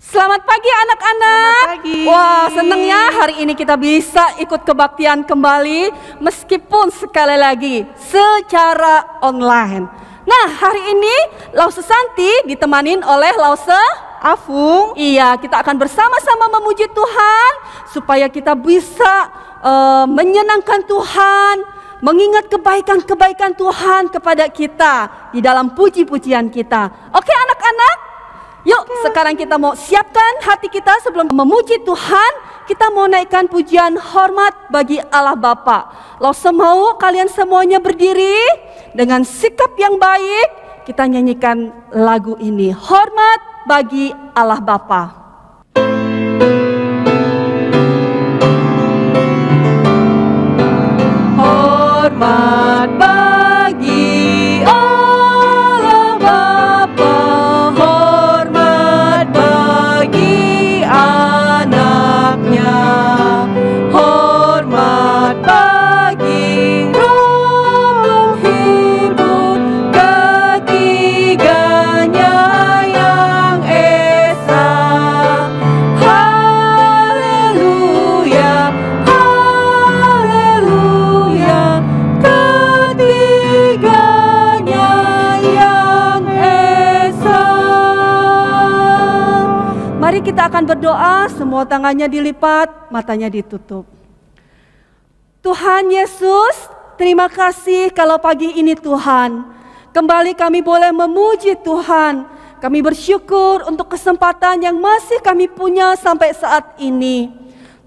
Selamat pagi anak-anak. Wah, seneng ya hari ini kita bisa ikut kebaktian kembali meskipun sekali lagi secara online. Nah, hari ini Lause Santi ditemanin oleh Lause Afung. Iya, kita akan bersama-sama memuji Tuhan supaya kita bisa uh, menyenangkan Tuhan, mengingat kebaikan-kebaikan Tuhan kepada kita di dalam puji-pujian kita. Oke anak-anak, yuk sekarang kita mau siapkan hati kita sebelum memuji Tuhan. Kita mau naikkan pujian hormat bagi Allah Bapa. Lo semau kalian semuanya berdiri dengan sikap yang baik. Kita nyanyikan lagu ini, hormat bagi Allah Bapa. thank you mud. berdoa, semua tangannya dilipat, matanya ditutup. Tuhan Yesus, terima kasih kalau pagi ini Tuhan. Kembali kami boleh memuji Tuhan. Kami bersyukur untuk kesempatan yang masih kami punya sampai saat ini.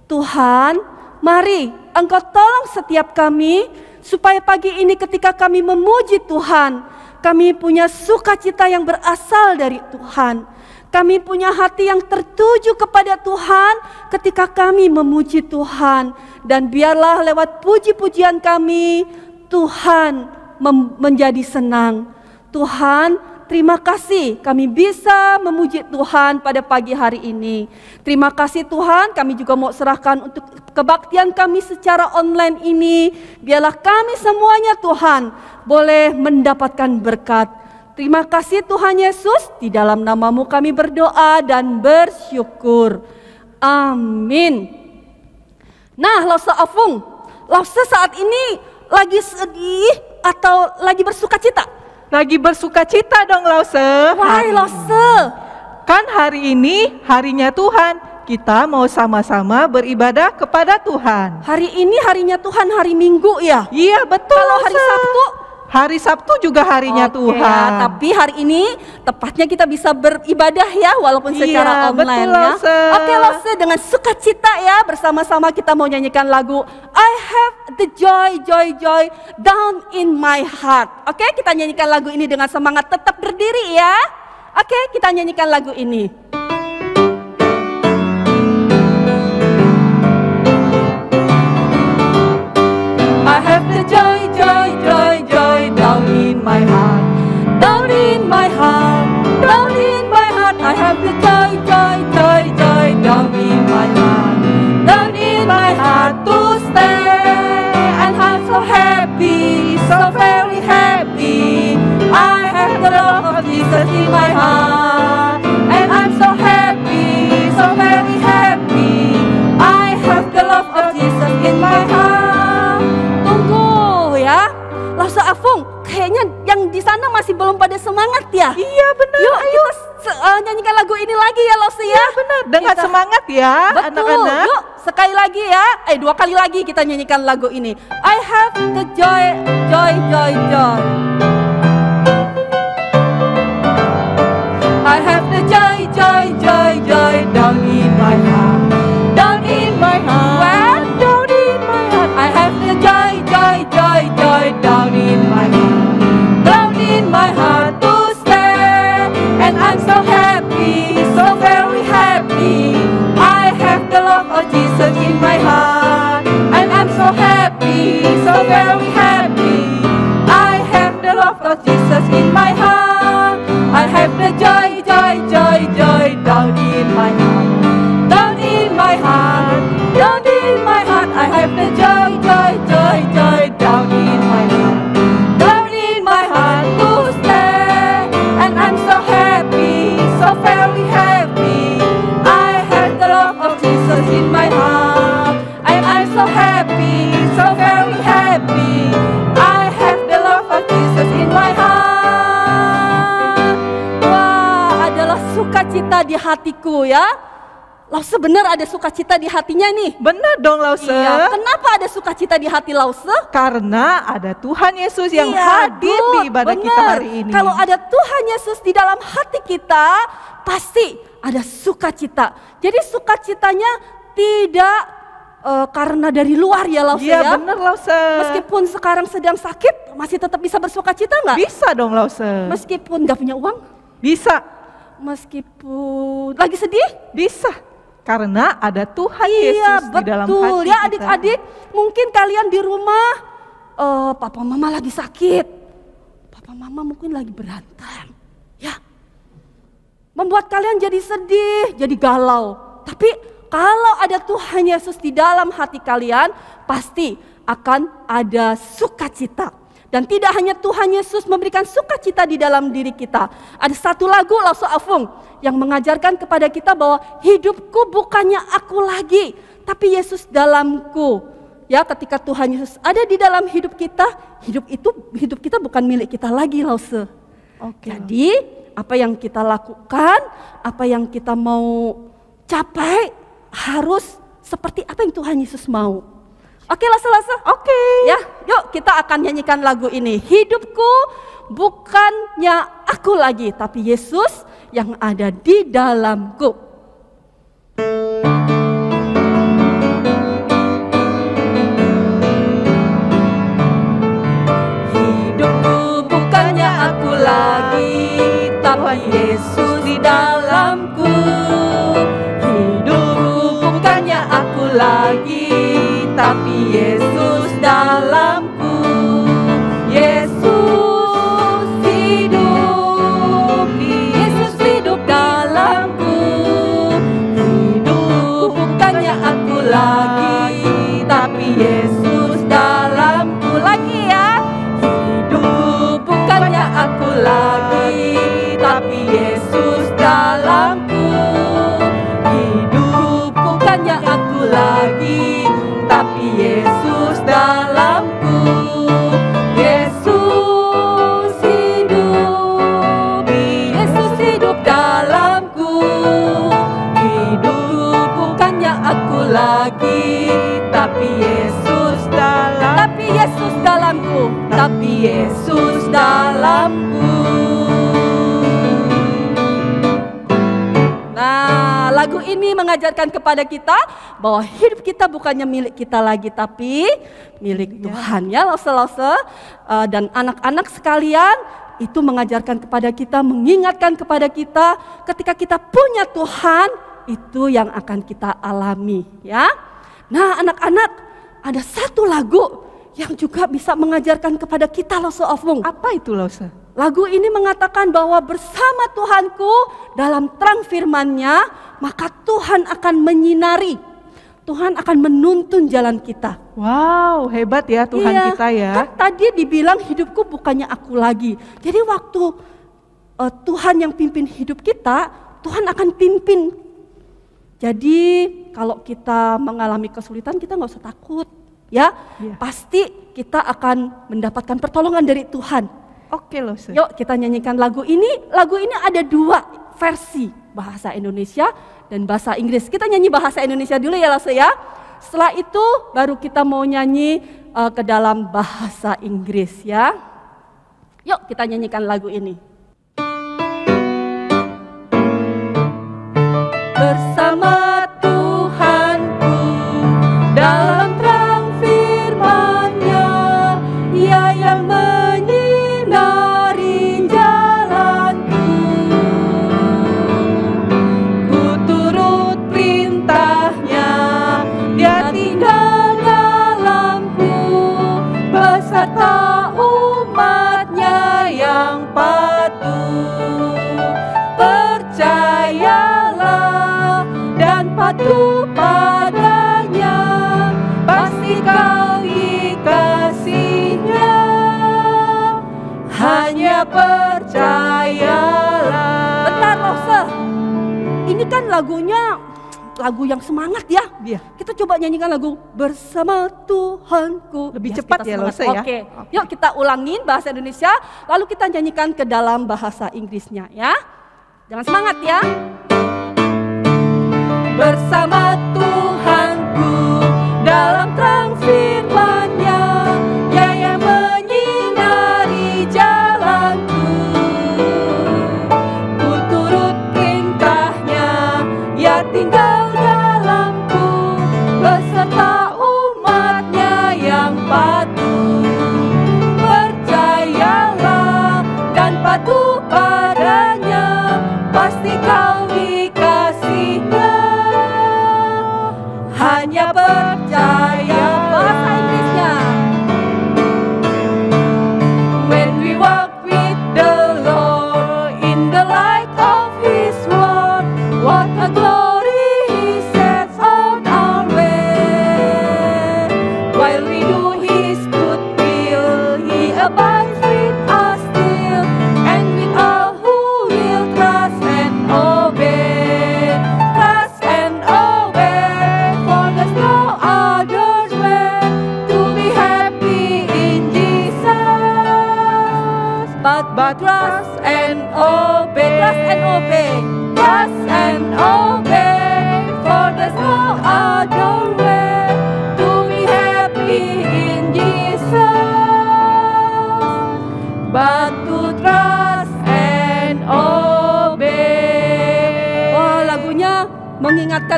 Tuhan, mari Engkau tolong setiap kami supaya pagi ini ketika kami memuji Tuhan, kami punya sukacita yang berasal dari Tuhan kami punya hati yang tertuju kepada Tuhan ketika kami memuji Tuhan. Dan biarlah lewat puji-pujian kami, Tuhan menjadi senang. Tuhan terima kasih kami bisa memuji Tuhan pada pagi hari ini. Terima kasih Tuhan kami juga mau serahkan untuk kebaktian kami secara online ini. Biarlah kami semuanya Tuhan boleh mendapatkan berkat. Terima kasih Tuhan Yesus, di dalam namamu kami berdoa dan bersyukur. Amin. Nah, Lausa Afung, Lausa saat ini lagi sedih atau lagi bersuka cita? Lagi bersuka cita dong Lause. Wah, Lause. Kan hari ini harinya Tuhan, kita mau sama-sama beribadah kepada Tuhan. Hari ini harinya Tuhan hari Minggu ya? Iya betul. Kalau hari Sabtu Hari Sabtu juga harinya okay, Tuhan. Ya, tapi hari ini tepatnya kita bisa beribadah ya walaupun iya, secara online betul, ya. Lose. Oke, Lose dengan sukacita ya bersama-sama kita mau nyanyikan lagu I have the joy joy joy down in my heart. Oke, kita nyanyikan lagu ini dengan semangat tetap berdiri ya. Oke, kita nyanyikan lagu ini. I have the joy joy my heart, down in my heart, down in my heart. I have the joy, joy, joy, joy down in my heart, down in my heart to stay. And I'm so happy, so very happy. I have the love of Jesus in my heart, and I'm so happy, so very happy. I have the love of Jesus in my heart. Tunggu ya, langsung afung. kayaknya yang di sana masih belum pada semangat ya. Iya benar. Yuk ayo. kita uh, nyanyikan lagu ini lagi ya Losi ya. Iya benar. Dengan kita, semangat ya anak-anak. Yuk sekali lagi ya. Eh dua kali lagi kita nyanyikan lagu ini. I have the joy, joy, joy, joy. ya. Lause benar ada sukacita di hatinya nih. Benar dong Lause. Iya, kenapa ada sukacita di hati Lause? Karena ada Tuhan Yesus yang iya, hadir di ibadah bener. kita hari ini. Kalau ada Tuhan Yesus di dalam hati kita, pasti ada sukacita. Jadi sukacitanya tidak uh, karena dari luar ya Lause iya, ya. Iya benar Lause. Meskipun sekarang sedang sakit, masih tetap bisa bersukacita nggak? Bisa dong Lause. Meskipun nggak punya uang? Bisa meskipun lagi sedih bisa karena ada Tuhan iya, Yesus betul. di dalam hati ya, kita. ya adik-adik mungkin kalian di rumah uh, papa mama lagi sakit papa mama mungkin lagi berantem ya membuat kalian jadi sedih jadi galau tapi kalau ada Tuhan Yesus di dalam hati kalian pasti akan ada sukacita dan tidak hanya Tuhan Yesus memberikan sukacita di dalam diri kita. Ada satu lagu Lauso Afung yang mengajarkan kepada kita bahwa hidupku bukannya aku lagi, tapi Yesus dalamku. Ya, ketika Tuhan Yesus ada di dalam hidup kita, hidup itu hidup kita bukan milik kita lagi, Lause. Oke. Jadi, apa yang kita lakukan, apa yang kita mau capai harus seperti apa yang Tuhan Yesus mau. Oke, langsung langsung. Oke. Okay. Ya, yuk kita akan nyanyikan lagu ini. Hidupku bukannya aku lagi, tapi Yesus yang ada di dalamku. Hidupku bukannya aku lagi, tapi Yesus Lagu ini mengajarkan kepada kita bahwa hidup kita bukannya milik kita lagi tapi milik iya. Tuhan ya lose-lose uh, dan anak-anak sekalian itu mengajarkan kepada kita, mengingatkan kepada kita ketika kita punya Tuhan itu yang akan kita alami ya. Nah, anak-anak ada satu lagu yang juga bisa mengajarkan kepada kita Lose of Wong. Apa itu Lose? Lagu ini mengatakan bahwa bersama Tuhanku dalam terang firman-Nya, maka Tuhan akan menyinari. Tuhan akan menuntun jalan kita. Wow, hebat ya Tuhan iya, kita ya. Kan tadi dibilang hidupku bukannya aku lagi. Jadi waktu uh, Tuhan yang pimpin hidup kita, Tuhan akan pimpin. Jadi kalau kita mengalami kesulitan kita nggak usah takut, ya. iya. Pasti kita akan mendapatkan pertolongan dari Tuhan. Oke loh. Yuk kita nyanyikan lagu ini. Lagu ini ada dua versi bahasa Indonesia dan bahasa Inggris. Kita nyanyi bahasa Indonesia dulu ya loh ya. Setelah itu baru kita mau nyanyi uh, ke dalam bahasa Inggris ya. Yuk kita nyanyikan lagu ini. Bersama lagunya lagu yang semangat ya. Iya. Kita coba nyanyikan lagu bersama Tuhanku. Lebih ya, cepat ya Lose ya. Oke. Yuk kita ulangin bahasa Indonesia lalu kita nyanyikan ke dalam bahasa Inggrisnya ya. Jangan semangat ya. Bersama Tuhanku dalam terang firman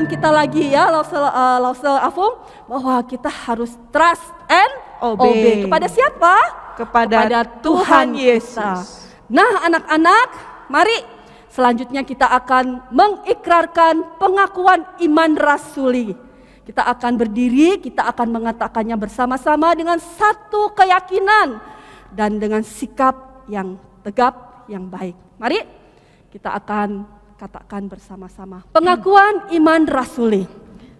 mengingatkan kita lagi ya, Lausel, uh, eh, Lausel Afum, bahwa kita harus trust and obey. obey. Kepada siapa? Kepada, Kepada Tuhan, Tuhan Yesus. Kita. Nah anak-anak, mari selanjutnya kita akan mengikrarkan pengakuan iman rasuli. Kita akan berdiri, kita akan mengatakannya bersama-sama dengan satu keyakinan dan dengan sikap yang tegap, yang baik. Mari kita akan Katakan bersama-sama. Pengakuan hmm. iman rasuli.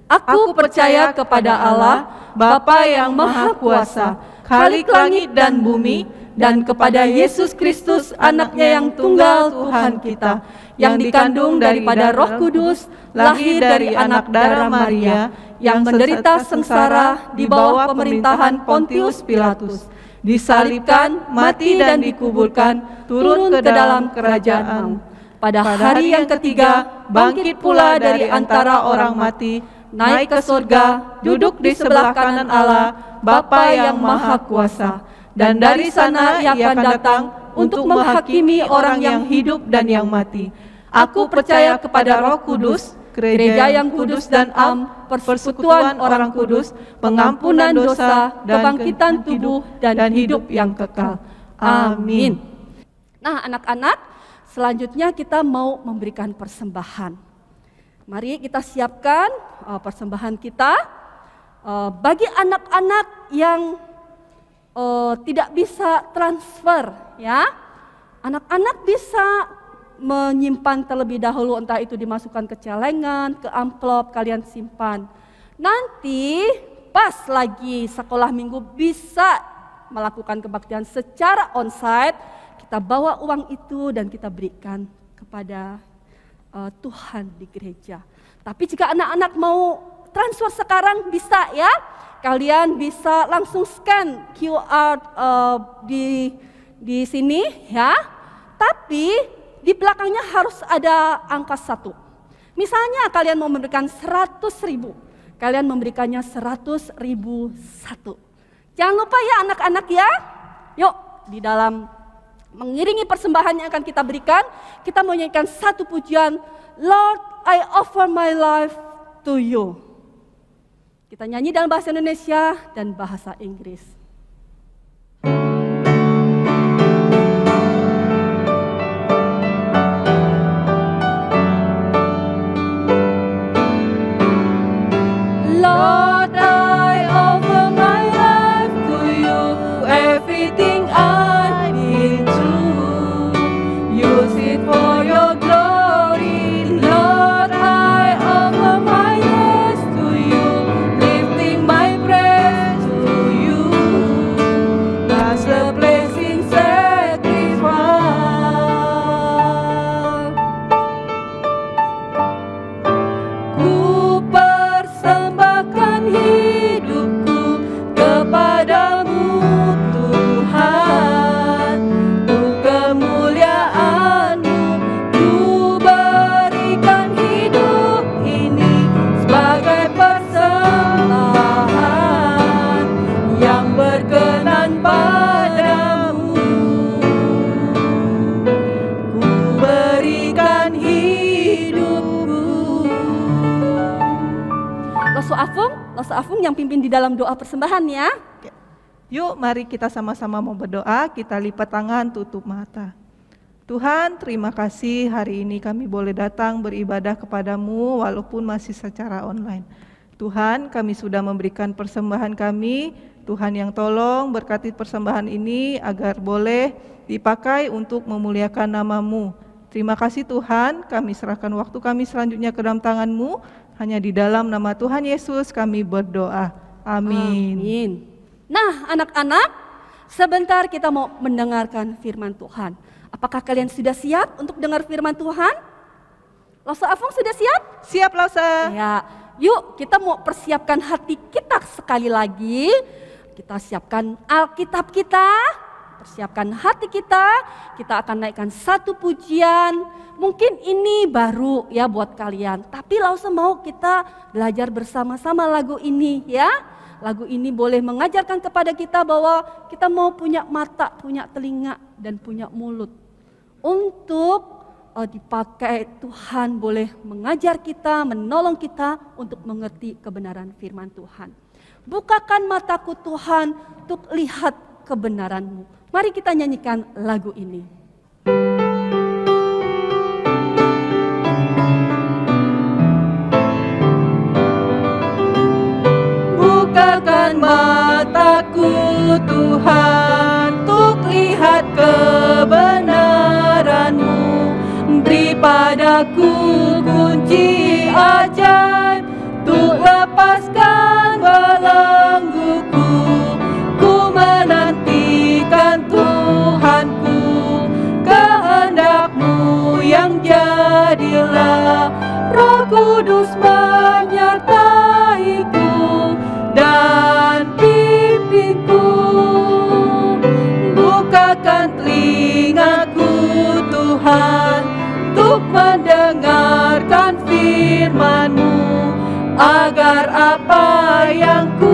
Aku, percaya kepada Allah, Bapa yang Maha Kuasa, Khalik langit dan bumi, dan kepada Yesus Kristus anaknya yang tunggal Tuhan kita yang dikandung daripada roh kudus lahir dari anak darah Maria yang menderita sengsara di bawah pemerintahan Pontius Pilatus disalibkan mati dan dikuburkan turun ke dalam kerajaan pada, Pada hari yang ketiga, bangkit pula dari antara orang mati, naik ke surga, duduk di sebelah kanan Allah, Bapa yang Maha Kuasa. Dan dari sana ia akan datang untuk menghakimi orang yang hidup dan yang mati. Aku percaya kepada roh kudus, gereja yang kudus dan am, persekutuan orang kudus, pengampunan dosa, kebangkitan tubuh, dan hidup yang kekal. Amin. Nah, anak-anak, Selanjutnya kita mau memberikan persembahan. Mari kita siapkan uh, persembahan kita uh, bagi anak-anak yang uh, tidak bisa transfer ya. Anak-anak bisa menyimpan terlebih dahulu entah itu dimasukkan ke celengan, ke amplop kalian simpan. Nanti pas lagi sekolah minggu bisa melakukan kebaktian secara onsite kita bawa uang itu dan kita berikan kepada uh, Tuhan di gereja. Tapi jika anak-anak mau transfer sekarang bisa ya. Kalian bisa langsung scan QR uh, eh, di di sini ya. Tapi di belakangnya harus ada angka satu. Misalnya kalian mau memberikan 100 ribu, kalian memberikannya 100 ribu satu. Jangan lupa ya anak-anak ya, yuk di dalam mengiringi persembahan yang akan kita berikan, kita menyanyikan satu pujian, Lord, I offer my life to you. Kita nyanyi dalam bahasa Indonesia dan bahasa Inggris. Lord persembahan ya. Yuk mari kita sama-sama mau berdoa, kita lipat tangan, tutup mata. Tuhan, terima kasih hari ini kami boleh datang beribadah kepadamu walaupun masih secara online. Tuhan, kami sudah memberikan persembahan kami. Tuhan yang tolong berkati persembahan ini agar boleh dipakai untuk memuliakan namamu. Terima kasih Tuhan, kami serahkan waktu kami selanjutnya ke dalam tanganmu. Hanya di dalam nama Tuhan Yesus kami berdoa. Amin. Amin. Nah, anak-anak, sebentar kita mau mendengarkan firman Tuhan. Apakah kalian sudah siap untuk dengar firman Tuhan? Lose Afung sudah siap? Siap, Lose. Ya. Yuk, kita mau persiapkan hati kita sekali lagi. Kita siapkan Alkitab kita persiapkan hati kita, kita akan naikkan satu pujian. Mungkin ini baru ya buat kalian, tapi langsung mau kita belajar bersama-sama lagu ini ya. Lagu ini boleh mengajarkan kepada kita bahwa kita mau punya mata, punya telinga, dan punya mulut. Untuk eh, dipakai Tuhan boleh mengajar kita, menolong kita untuk mengerti kebenaran firman Tuhan. Bukakan mataku Tuhan untuk lihat kebenaranmu. Mari kita nyanyikan lagu ini. Bukakan mataku Tuhan Untuk lihat kebenaranmu Beri padaku kunci ajaib Untuk lepaskan Roh Kudus menyertaiku dan pipiku, Bukakan telingaku Tuhan Untuk mendengarkan firmanmu Agar apa yang ku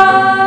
Bye.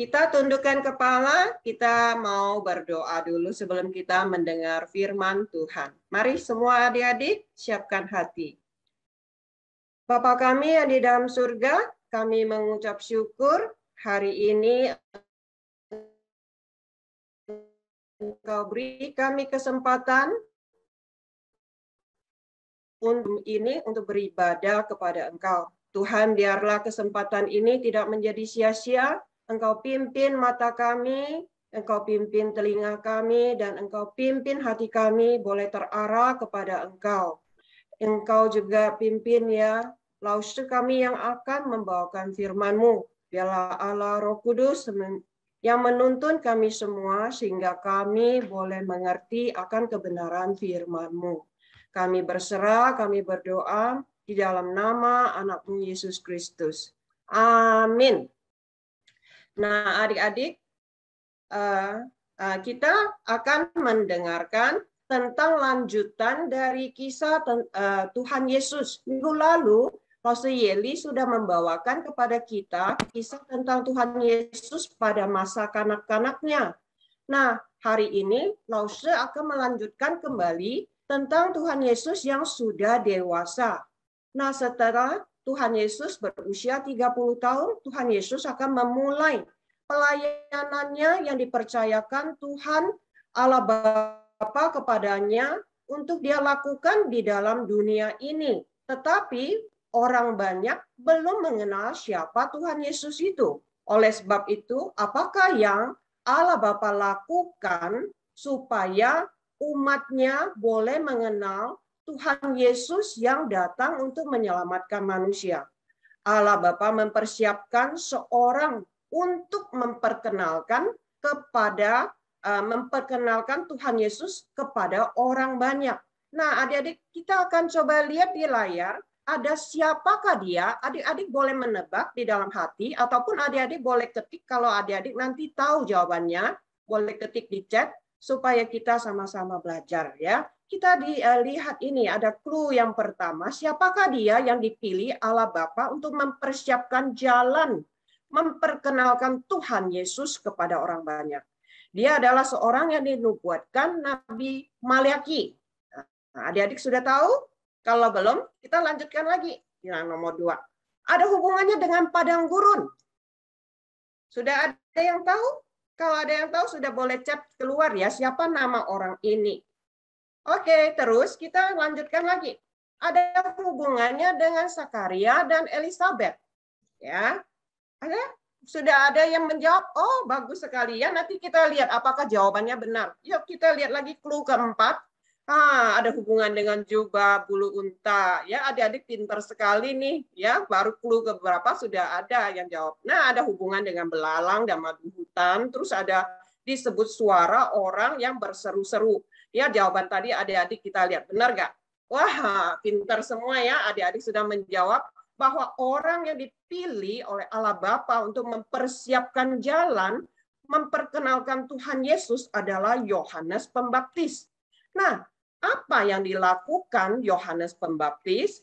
kita tundukkan kepala, kita mau berdoa dulu sebelum kita mendengar firman Tuhan. Mari semua adik-adik siapkan hati. Bapak kami yang di dalam surga, kami mengucap syukur hari ini Engkau beri kami kesempatan untuk ini untuk beribadah kepada Engkau. Tuhan, biarlah kesempatan ini tidak menjadi sia-sia, Engkau pimpin mata kami, Engkau pimpin telinga kami, dan Engkau pimpin hati kami boleh terarah kepada Engkau. Engkau juga pimpin ya, lausu kami yang akan membawakan firman-Mu. Biarlah Allah Roh Kudus yang menuntun kami semua sehingga kami boleh mengerti akan kebenaran firman-Mu. Kami berserah, kami berdoa di dalam nama anakmu Yesus Kristus. Amin. Nah, adik-adik, eh, eh, kita akan mendengarkan tentang lanjutan dari kisah eh, Tuhan Yesus. Minggu lalu, Pastor Yeli sudah membawakan kepada kita kisah tentang Tuhan Yesus pada masa kanak-kanaknya. Nah, hari ini Lause akan melanjutkan kembali tentang Tuhan Yesus yang sudah dewasa. Nah, setelah Tuhan Yesus berusia 30 tahun, Tuhan Yesus akan memulai pelayanannya yang dipercayakan Tuhan Allah Bapa kepadanya untuk dia lakukan di dalam dunia ini. Tetapi orang banyak belum mengenal siapa Tuhan Yesus itu. Oleh sebab itu, apakah yang Allah Bapa lakukan supaya umatnya boleh mengenal Tuhan Yesus yang datang untuk menyelamatkan manusia. Allah Bapa mempersiapkan seorang untuk memperkenalkan kepada eh, memperkenalkan Tuhan Yesus kepada orang banyak. Nah, adik-adik kita akan coba lihat di layar ada siapakah dia? Adik-adik boleh menebak di dalam hati ataupun adik-adik boleh ketik kalau adik-adik nanti tahu jawabannya, boleh ketik di chat supaya kita sama-sama belajar ya kita dilihat eh, ini ada clue yang pertama, siapakah dia yang dipilih Allah Bapa untuk mempersiapkan jalan memperkenalkan Tuhan Yesus kepada orang banyak. Dia adalah seorang yang dinubuatkan Nabi Maliaki. Nah, adik-adik sudah tahu? Kalau belum, kita lanjutkan lagi. Yang nomor dua. Ada hubungannya dengan padang gurun. Sudah ada yang tahu? Kalau ada yang tahu, sudah boleh chat keluar ya. Siapa nama orang ini? Oke, terus kita lanjutkan lagi. Ada hubungannya dengan Sakaria dan Elizabeth. Ya. Ada sudah ada yang menjawab, "Oh, bagus sekali ya. Nanti kita lihat apakah jawabannya benar." Yuk kita lihat lagi clue keempat. Ah, ada hubungan dengan jubah bulu unta. Ya, adik-adik pintar sekali nih, ya. Baru clue keberapa sudah ada yang jawab. Nah, ada hubungan dengan belalang dan madu hutan, terus ada disebut suara orang yang berseru-seru. Ya jawaban tadi adik-adik kita lihat benar nggak? Wah pintar semua ya adik-adik sudah menjawab bahwa orang yang dipilih oleh Allah Bapa untuk mempersiapkan jalan memperkenalkan Tuhan Yesus adalah Yohanes Pembaptis. Nah, apa yang dilakukan Yohanes Pembaptis?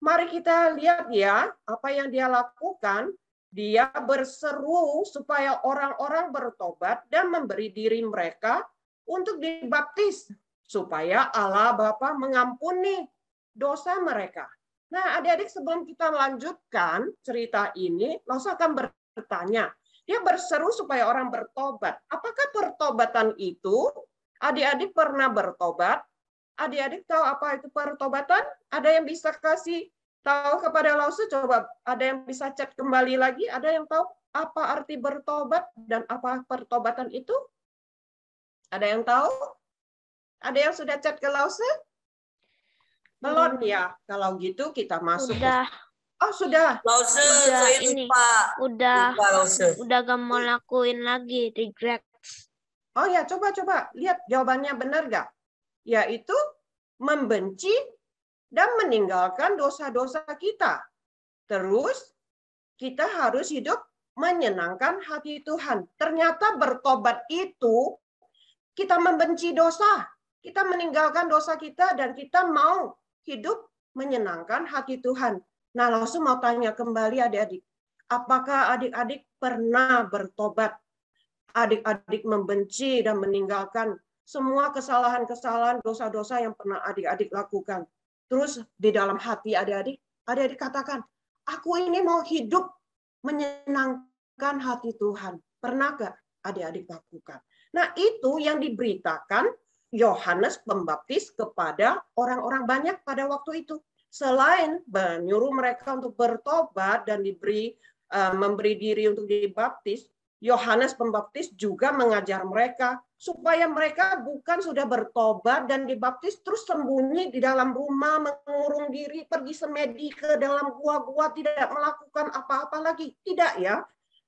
Mari kita lihat ya, apa yang dia lakukan? Dia berseru supaya orang-orang bertobat dan memberi diri mereka untuk dibaptis supaya Allah Bapa mengampuni dosa mereka. Nah, adik-adik sebelum kita lanjutkan cerita ini, Losa akan bertanya. Dia berseru supaya orang bertobat. Apakah pertobatan itu? Adik-adik pernah bertobat? Adik-adik tahu apa itu pertobatan? Ada yang bisa kasih tahu kepada Losa? Coba ada yang bisa chat kembali lagi? Ada yang tahu apa arti bertobat dan apa pertobatan itu? Ada yang tahu? Ada yang sudah chat ke Lause? Belum hmm. ya. Kalau gitu kita masuk. Sudah. Oh sudah. Lause, Sudah saya ini. lupa. Udah. Lupa, Lause. Udah gak mau lakuin lagi regret. Oh ya, coba-coba lihat jawabannya benar gak? Yaitu membenci dan meninggalkan dosa-dosa kita. Terus kita harus hidup menyenangkan hati Tuhan. Ternyata bertobat itu kita membenci dosa, kita meninggalkan dosa kita dan kita mau hidup menyenangkan hati Tuhan. Nah, langsung mau tanya kembali adik-adik, apakah adik-adik pernah bertobat? Adik-adik membenci dan meninggalkan semua kesalahan-kesalahan, dosa-dosa yang pernah adik-adik lakukan. Terus di dalam hati adik-adik, adik-adik katakan, aku ini mau hidup menyenangkan hati Tuhan. Pernah gak adik-adik lakukan? Nah, itu yang diberitakan Yohanes Pembaptis kepada orang-orang banyak pada waktu itu. Selain menyuruh mereka untuk bertobat dan diberi eh, memberi diri untuk dibaptis, Yohanes Pembaptis juga mengajar mereka supaya mereka bukan sudah bertobat dan dibaptis terus sembunyi di dalam rumah mengurung diri pergi semedi ke dalam gua-gua tidak melakukan apa-apa lagi tidak ya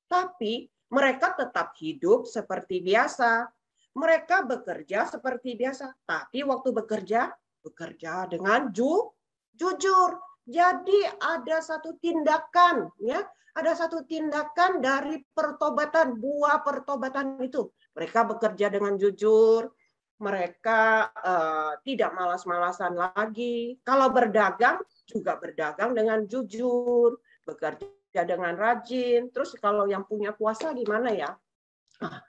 tapi mereka tetap hidup seperti biasa. Mereka bekerja seperti biasa, tapi waktu bekerja, bekerja dengan ju, jujur. Jadi ada satu tindakan, ya, ada satu tindakan dari pertobatan, buah pertobatan itu. Mereka bekerja dengan jujur, mereka uh, tidak malas-malasan lagi. Kalau berdagang juga berdagang dengan jujur, bekerja ya dengan rajin. Terus kalau yang punya kuasa gimana ya? Nah,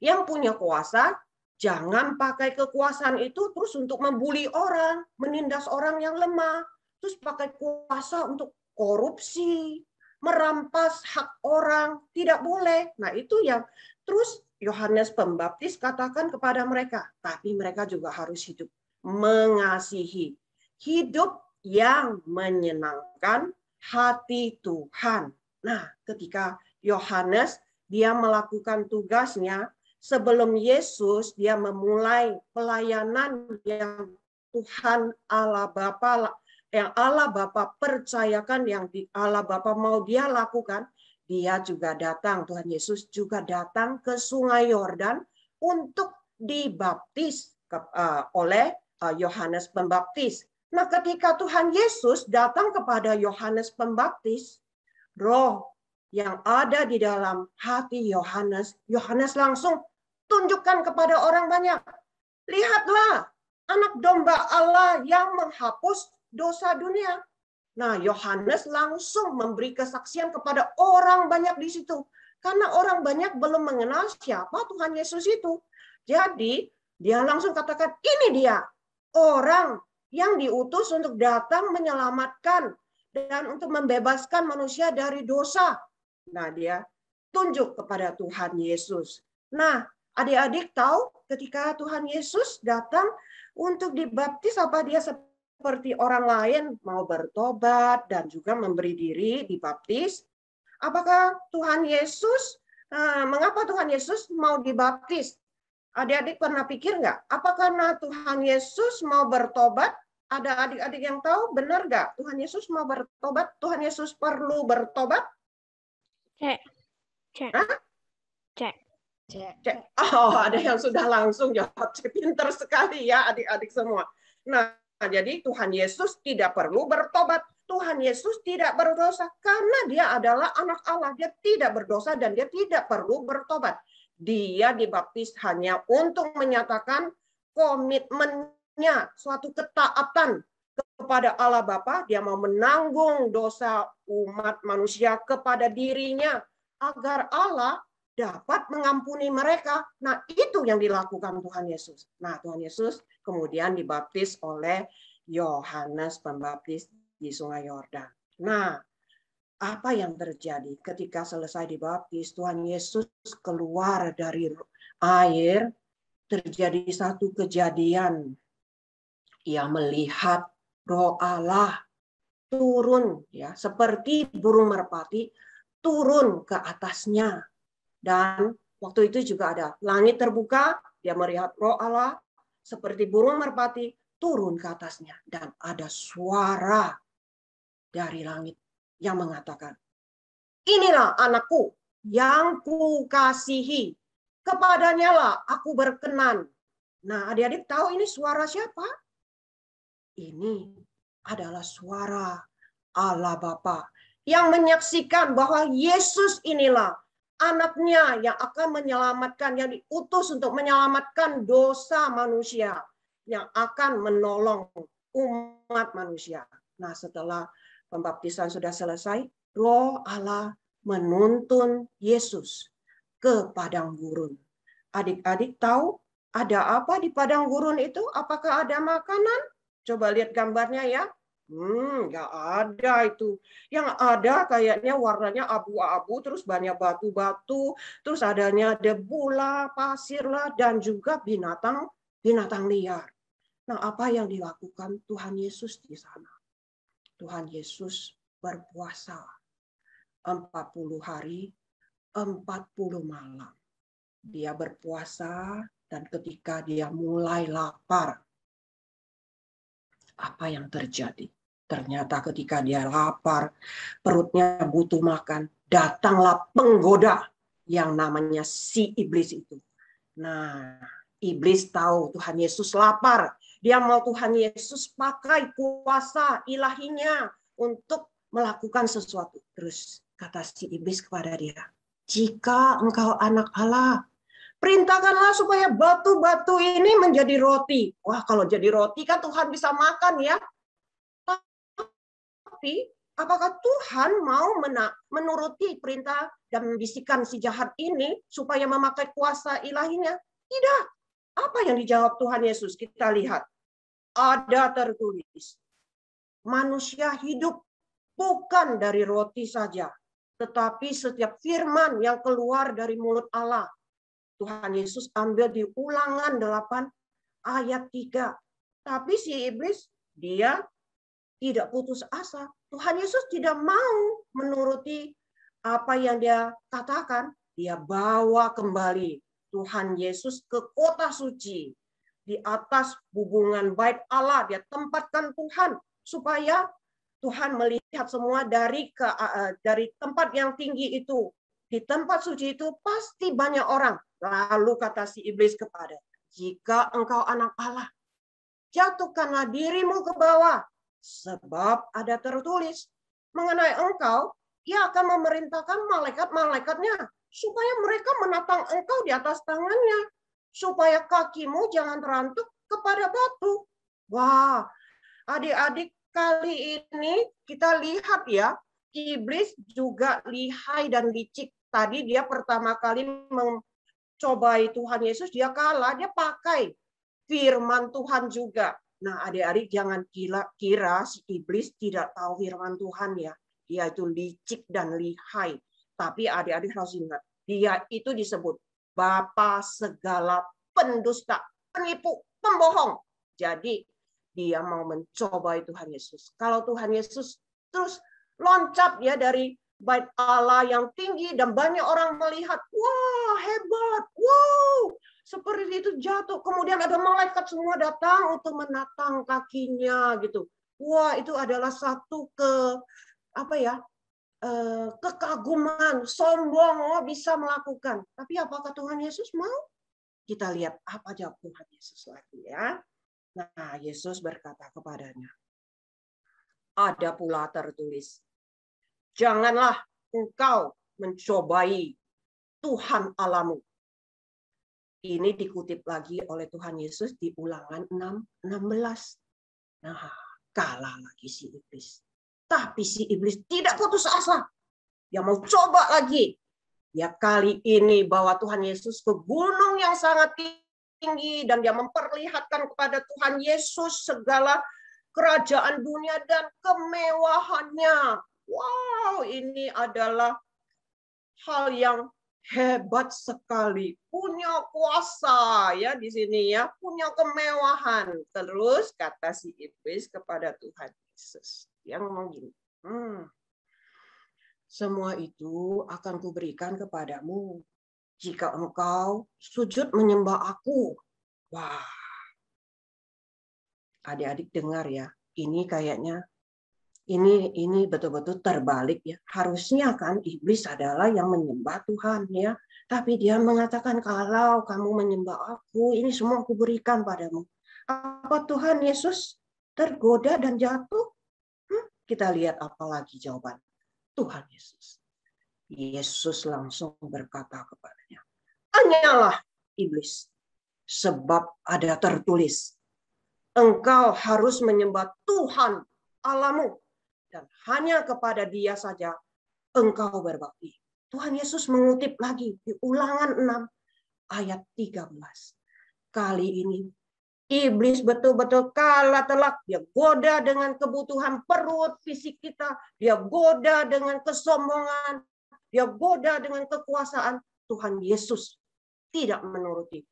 yang punya kuasa jangan pakai kekuasaan itu terus untuk membuli orang, menindas orang yang lemah, terus pakai kuasa untuk korupsi, merampas hak orang, tidak boleh. Nah, itu yang terus Yohanes Pembaptis katakan kepada mereka, tapi mereka juga harus hidup mengasihi, hidup yang menyenangkan hati Tuhan. Nah, ketika Yohanes dia melakukan tugasnya sebelum Yesus dia memulai pelayanan yang Tuhan Allah Bapa yang Allah Bapa percayakan yang Allah Bapa mau dia lakukan, dia juga datang Tuhan Yesus juga datang ke Sungai Yordan untuk dibaptis eh, oleh eh, Yohanes Pembaptis. Nah, ketika Tuhan Yesus datang kepada Yohanes Pembaptis, roh yang ada di dalam hati Yohanes, Yohanes langsung tunjukkan kepada orang banyak, "Lihatlah, anak domba Allah yang menghapus dosa dunia." Nah, Yohanes langsung memberi kesaksian kepada orang banyak di situ. Karena orang banyak belum mengenal siapa Tuhan Yesus itu. Jadi, dia langsung katakan, ini dia orang yang diutus untuk datang menyelamatkan dan untuk membebaskan manusia dari dosa. Nah, dia tunjuk kepada Tuhan Yesus. Nah, adik-adik tahu ketika Tuhan Yesus datang untuk dibaptis apa dia seperti orang lain mau bertobat dan juga memberi diri dibaptis? Apakah Tuhan Yesus eh, mengapa Tuhan Yesus mau dibaptis? Adik-adik pernah pikir nggak? Apa karena Tuhan Yesus mau bertobat ada adik-adik yang tahu benar nggak Tuhan Yesus mau bertobat? Tuhan Yesus perlu bertobat? Cek. Cek. Hah? Cek. Cek. Cek. Oh, ada yang sudah langsung jawab. Pinter sekali ya adik-adik semua. Nah, jadi Tuhan Yesus tidak perlu bertobat. Tuhan Yesus tidak berdosa karena dia adalah anak Allah. Dia tidak berdosa dan dia tidak perlu bertobat. Dia dibaptis hanya untuk menyatakan komitmen suatu ketaatan kepada Allah Bapa, dia mau menanggung dosa umat manusia kepada dirinya agar Allah dapat mengampuni mereka. Nah, itu yang dilakukan Tuhan Yesus. Nah, Tuhan Yesus kemudian dibaptis oleh Yohanes Pembaptis di Sungai Yordan. Nah, apa yang terjadi ketika selesai dibaptis Tuhan Yesus keluar dari air terjadi satu kejadian ia melihat roh Allah turun ya seperti burung merpati turun ke atasnya dan waktu itu juga ada langit terbuka dia melihat roh Allah seperti burung merpati turun ke atasnya dan ada suara dari langit yang mengatakan inilah anakku yang kukasihi kepadanya lah aku berkenan nah adik-adik tahu ini suara siapa ini adalah suara Allah Bapa yang menyaksikan bahwa Yesus inilah anaknya yang akan menyelamatkan, yang diutus untuk menyelamatkan dosa manusia, yang akan menolong umat manusia. Nah setelah pembaptisan sudah selesai, roh Allah menuntun Yesus ke padang gurun. Adik-adik tahu ada apa di padang gurun itu? Apakah ada makanan? Coba lihat gambarnya ya. Hmm, nggak ada itu. Yang ada kayaknya warnanya abu-abu, terus banyak batu-batu, terus adanya debu lah, pasir lah, dan juga binatang binatang liar. Nah, apa yang dilakukan Tuhan Yesus di sana? Tuhan Yesus berpuasa 40 hari, 40 malam. Dia berpuasa dan ketika dia mulai lapar, apa yang terjadi. Ternyata ketika dia lapar, perutnya butuh makan, datanglah penggoda yang namanya si iblis itu. Nah, iblis tahu Tuhan Yesus lapar. Dia mau Tuhan Yesus pakai kuasa ilahinya untuk melakukan sesuatu. Terus kata si iblis kepada dia, "Jika engkau anak Allah, Perintahkanlah supaya batu-batu ini menjadi roti. Wah, kalau jadi roti kan Tuhan bisa makan ya. Tapi apakah Tuhan mau menuruti perintah dan bisikan si jahat ini supaya memakai kuasa ilahinya? Tidak. Apa yang dijawab Tuhan Yesus? Kita lihat. Ada tertulis. Manusia hidup bukan dari roti saja, tetapi setiap firman yang keluar dari mulut Allah. Tuhan Yesus ambil di ulangan 8 ayat 3. Tapi si iblis, dia tidak putus asa. Tuhan Yesus tidak mau menuruti apa yang dia katakan. Dia bawa kembali Tuhan Yesus ke kota suci. Di atas hubungan bait Allah, dia tempatkan Tuhan supaya Tuhan melihat semua dari ke, eh, dari tempat yang tinggi itu di tempat suci itu pasti banyak orang. Lalu kata si iblis kepada, jika engkau anak Allah, jatuhkanlah dirimu ke bawah. Sebab ada tertulis, mengenai engkau, ia akan memerintahkan malaikat-malaikatnya supaya mereka menatang engkau di atas tangannya, supaya kakimu jangan terantuk kepada batu. Wah, adik-adik kali ini kita lihat ya, iblis juga lihai dan licik. Tadi dia pertama kali mencobai Tuhan Yesus, dia kalah, dia pakai firman Tuhan juga. Nah, adik-adik jangan kira, kira si iblis tidak tahu firman Tuhan ya. Dia itu licik dan lihai. Tapi adik-adik harus ingat, dia itu disebut bapa segala pendusta, penipu, pembohong. Jadi dia mau mencobai Tuhan Yesus. Kalau Tuhan Yesus terus loncat ya dari bait Allah yang tinggi dan banyak orang melihat, wah hebat, wow seperti itu jatuh. Kemudian ada malaikat semua datang untuk menatang kakinya gitu. Wah itu adalah satu ke apa ya eh, kekaguman, sombong, oh bisa melakukan. Tapi apakah Tuhan Yesus mau? Kita lihat apa jawab Tuhan Yesus lagi ya. Nah Yesus berkata kepadanya, ada pula tertulis, janganlah engkau mencobai Tuhan alamu. Ini dikutip lagi oleh Tuhan Yesus di ulangan enam 16. Nah, kalah lagi si iblis. Tapi si iblis tidak putus asa. Dia mau coba lagi. Ya kali ini bawa Tuhan Yesus ke gunung yang sangat tinggi dan dia memperlihatkan kepada Tuhan Yesus segala kerajaan dunia dan kemewahannya wow ini adalah hal yang hebat sekali, punya kuasa ya di sini ya, punya kemewahan. Terus kata si iblis kepada Tuhan Yesus, yang ngomong gini, hmm, semua itu akan kuberikan kepadamu jika engkau sujud menyembah aku. Wah, adik-adik dengar ya, ini kayaknya ini ini betul-betul terbalik ya. Harusnya kan iblis adalah yang menyembah Tuhan ya, tapi dia mengatakan kalau kamu menyembah aku, ini semua aku berikan padamu. Apa Tuhan Yesus tergoda dan jatuh? Hmm? Kita lihat apa lagi jawaban. Tuhan Yesus. Yesus langsung berkata kepadanya, "Hanyalah iblis, sebab ada tertulis, engkau harus menyembah Tuhan Alamu dan hanya kepada Dia saja engkau berbakti. Tuhan Yesus mengutip lagi di Ulangan 6 ayat 13. Kali ini iblis betul-betul kalah telak. Dia goda dengan kebutuhan perut fisik kita, dia goda dengan kesombongan, dia goda dengan kekuasaan. Tuhan Yesus tidak menuruti.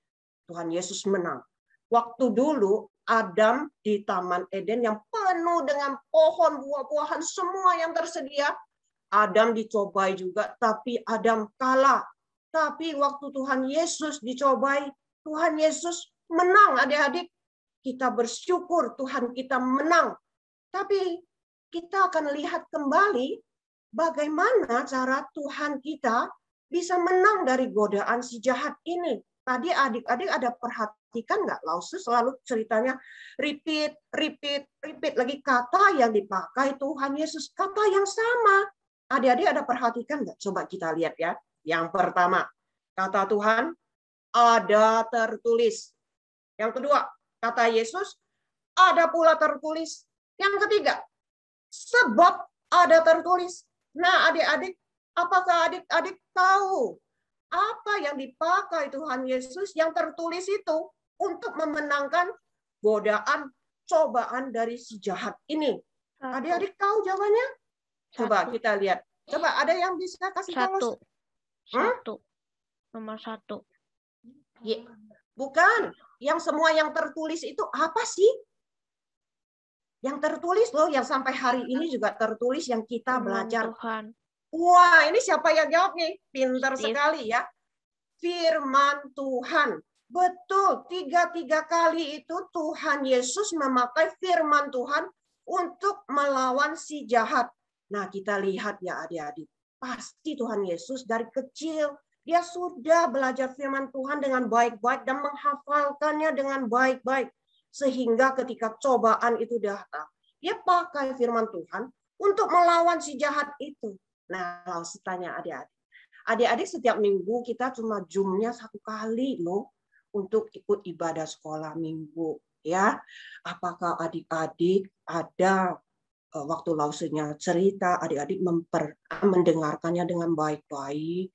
Tuhan Yesus menang. Waktu dulu Adam di Taman Eden yang penuh dengan pohon buah-buahan semua yang tersedia. Adam dicobai juga, tapi Adam kalah. Tapi waktu Tuhan Yesus dicobai, Tuhan Yesus menang adik-adik. Kita bersyukur Tuhan kita menang. Tapi kita akan lihat kembali bagaimana cara Tuhan kita bisa menang dari godaan si jahat ini. Tadi adik-adik ada perhatian perhatikan nggak Lausu selalu ceritanya repeat, repeat, repeat lagi kata yang dipakai Tuhan Yesus kata yang sama. Adik-adik ada perhatikan nggak? Coba kita lihat ya. Yang pertama kata Tuhan ada tertulis. Yang kedua kata Yesus ada pula tertulis. Yang ketiga sebab ada tertulis. Nah adik-adik apakah adik-adik tahu apa yang dipakai Tuhan Yesus yang tertulis itu untuk memenangkan godaan cobaan dari si jahat ini. Adik-adik tahu jawabannya? Satu. Coba kita lihat. Coba ada yang bisa kasih satu. tahu? Satu. Hmm? Nomor satu. Ya. Bukan. Yang semua yang tertulis itu apa sih? Yang tertulis loh, yang sampai hari ini juga tertulis yang kita belajar. Tuhan. Wah, ini siapa yang jawab nih? Pinter Steve. sekali ya. Firman Tuhan. Betul, tiga-tiga kali itu Tuhan Yesus memakai firman Tuhan untuk melawan si jahat. Nah, kita lihat ya adik-adik, pasti Tuhan Yesus dari kecil dia sudah belajar firman Tuhan dengan baik-baik dan menghafalkannya dengan baik-baik. Sehingga ketika cobaan itu datang, dia pakai firman Tuhan untuk melawan si jahat itu. Nah, kalau tanya adik-adik. Adik-adik setiap minggu kita cuma jumnya satu kali loh untuk ikut ibadah sekolah minggu ya. Apakah adik-adik ada eh, waktu lausenya cerita, adik-adik mendengarkannya dengan baik-baik,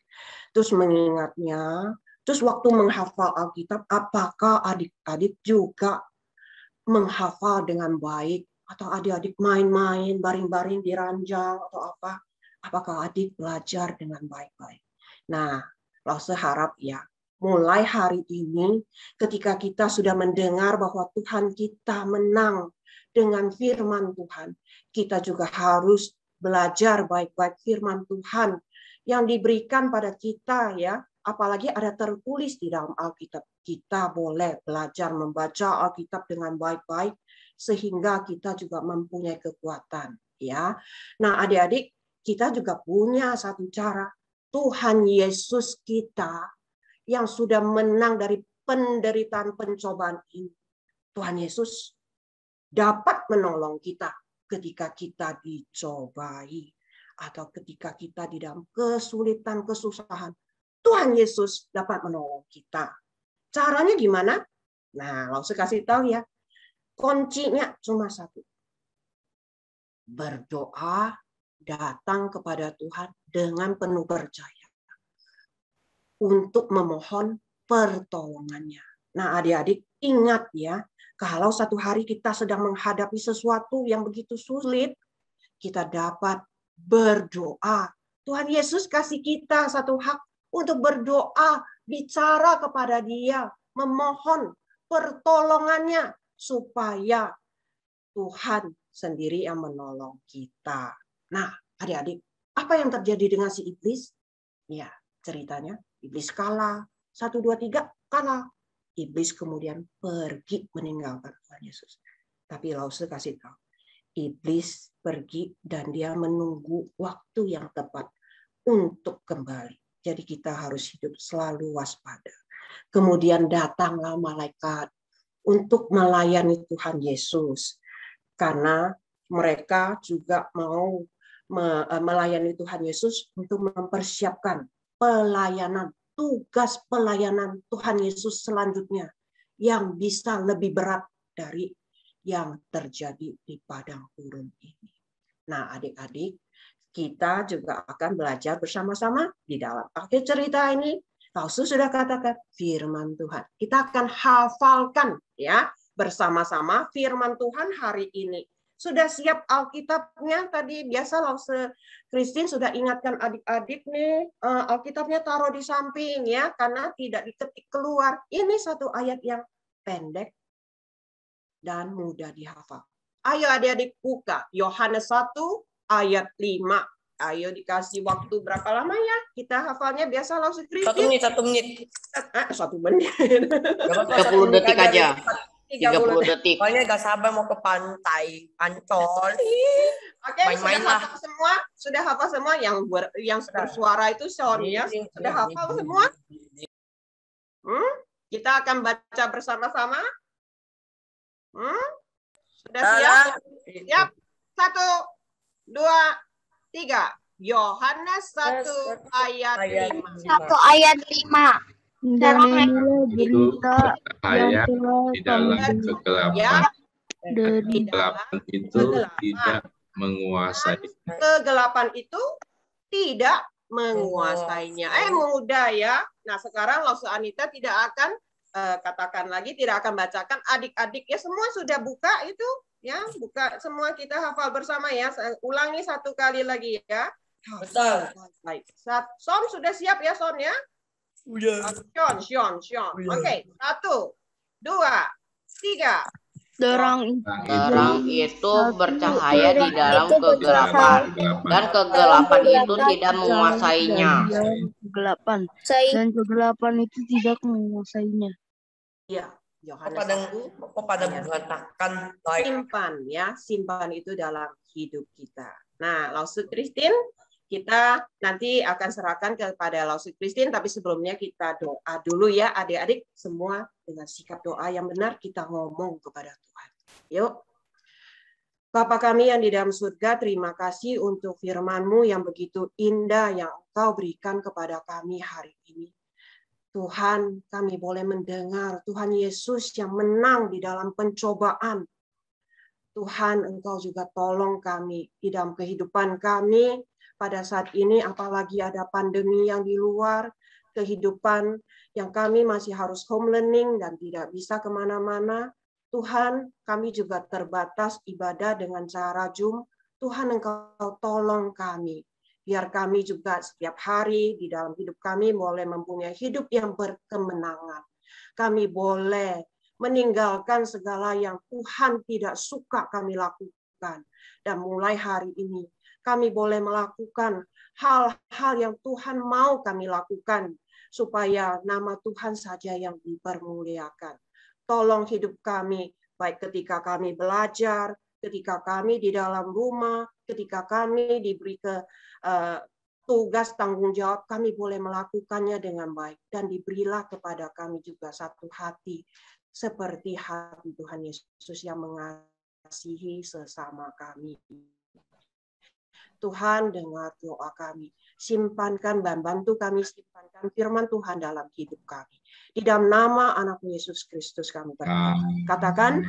terus mengingatnya, terus waktu menghafal Alkitab, apakah adik-adik juga menghafal dengan baik atau adik-adik main-main, baring-baring di ranjang atau apa? Apakah adik belajar dengan baik-baik? Nah, Lause harap ya mulai hari ini, ketika kita sudah mendengar bahwa Tuhan kita menang dengan firman Tuhan, kita juga harus belajar baik-baik firman Tuhan yang diberikan pada kita ya, apalagi ada tertulis di dalam Alkitab. Kita boleh belajar membaca Alkitab dengan baik-baik sehingga kita juga mempunyai kekuatan ya. Nah, adik-adik, kita juga punya satu cara Tuhan Yesus kita yang sudah menang dari penderitaan pencobaan ini. Tuhan Yesus dapat menolong kita ketika kita dicobai atau ketika kita di dalam kesulitan, kesusahan. Tuhan Yesus dapat menolong kita. Caranya gimana? Nah, langsung kasih tahu ya. Kuncinya cuma satu. Berdoa datang kepada Tuhan dengan penuh percaya untuk memohon pertolongannya. Nah, adik-adik, ingat ya, kalau satu hari kita sedang menghadapi sesuatu yang begitu sulit, kita dapat berdoa. Tuhan Yesus kasih kita satu hak untuk berdoa, bicara kepada Dia, memohon pertolongannya supaya Tuhan sendiri yang menolong kita. Nah, adik-adik, apa yang terjadi dengan si iblis? Ya, ceritanya Iblis kalah. Satu, dua, tiga, kalah. Iblis kemudian pergi meninggalkan Tuhan Yesus. Tapi Lause kasih tahu, Iblis pergi dan dia menunggu waktu yang tepat untuk kembali. Jadi kita harus hidup selalu waspada. Kemudian datanglah malaikat untuk melayani Tuhan Yesus. Karena mereka juga mau melayani Tuhan Yesus untuk mempersiapkan pelayanan, tugas pelayanan Tuhan Yesus selanjutnya yang bisa lebih berat dari yang terjadi di padang gurun ini. Nah, adik-adik, kita juga akan belajar bersama-sama di dalam akhir cerita ini. Rasul sudah katakan firman Tuhan. Kita akan hafalkan ya bersama-sama firman Tuhan hari ini sudah siap Alkitabnya tadi biasa Lause Christine sudah ingatkan adik-adik nih uh, Alkitabnya taruh di samping ya karena tidak diketik keluar. Ini satu ayat yang pendek dan mudah dihafal. Ayo adik-adik buka Yohanes 1 ayat 5. Ayo dikasih waktu berapa lama ya? Kita hafalnya biasa langsung kritis. Satu menit, satu menit. Eh, satu menit. Tiga detik aja. 30, detik. detik. Pokoknya gak sabar mau ke pantai, pancol. Oke, okay, sudah hafal semua, sudah hafal semua yang ber, yang bersuara itu suaranya? sudah hafal semua. Hmm? Kita akan baca bersama-sama. Hmm? Sudah siap? Siap. Satu, dua, tiga. Yohanes satu ayat lima. Satu ayat lima dan itu cahaya di dalam kegelapan. Iya. Kegelapan itu tidak menguasai. Kegelapan itu tidak menguasainya. Eh mudah ya. Nah sekarang langsung Anita tidak akan uh, katakan lagi, tidak akan bacakan adik-adik ya semua sudah buka itu ya buka semua kita hafal bersama ya. Saya ulangi satu kali lagi ya. Betul. Baik. Som sudah siap ya Son ya? Udah. Oke, satu, dua, tiga. Terang. Terang itu bercahaya di dalam kegelapan dan kegelapan itu tidak menguasainya. Kegelapan dan kegelapan itu tidak menguasainya. Iya. Yohanes pepadang, iya. mengatakan simpan ya simpan itu dalam hidup kita. Nah, langsung Kristin kita nanti akan serahkan kepada Lausi Kristin, tapi sebelumnya kita doa dulu ya adik-adik semua dengan sikap doa yang benar kita ngomong kepada Tuhan. Yuk. Bapak kami yang di dalam surga, terima kasih untuk firman-Mu yang begitu indah yang Engkau berikan kepada kami hari ini. Tuhan, kami boleh mendengar Tuhan Yesus yang menang di dalam pencobaan. Tuhan, Engkau juga tolong kami di dalam kehidupan kami, pada saat ini apalagi ada pandemi yang di luar kehidupan yang kami masih harus home learning dan tidak bisa kemana-mana. Tuhan, kami juga terbatas ibadah dengan cara Zoom. Tuhan, Engkau tolong kami. Biar kami juga setiap hari di dalam hidup kami boleh mempunyai hidup yang berkemenangan. Kami boleh meninggalkan segala yang Tuhan tidak suka kami lakukan. Dan mulai hari ini kami boleh melakukan hal-hal yang Tuhan mau kami lakukan supaya nama Tuhan saja yang dipermuliakan. Tolong hidup kami baik ketika kami belajar, ketika kami di dalam rumah, ketika kami diberi ke uh, tugas tanggung jawab kami boleh melakukannya dengan baik dan diberilah kepada kami juga satu hati seperti hati Tuhan Yesus yang mengasihi sesama kami. Tuhan dengar doa kami. Simpankan dan bantu kami simpankan firman Tuhan dalam hidup kami. Di dalam nama anak Yesus Kristus kami berdoa. Katakan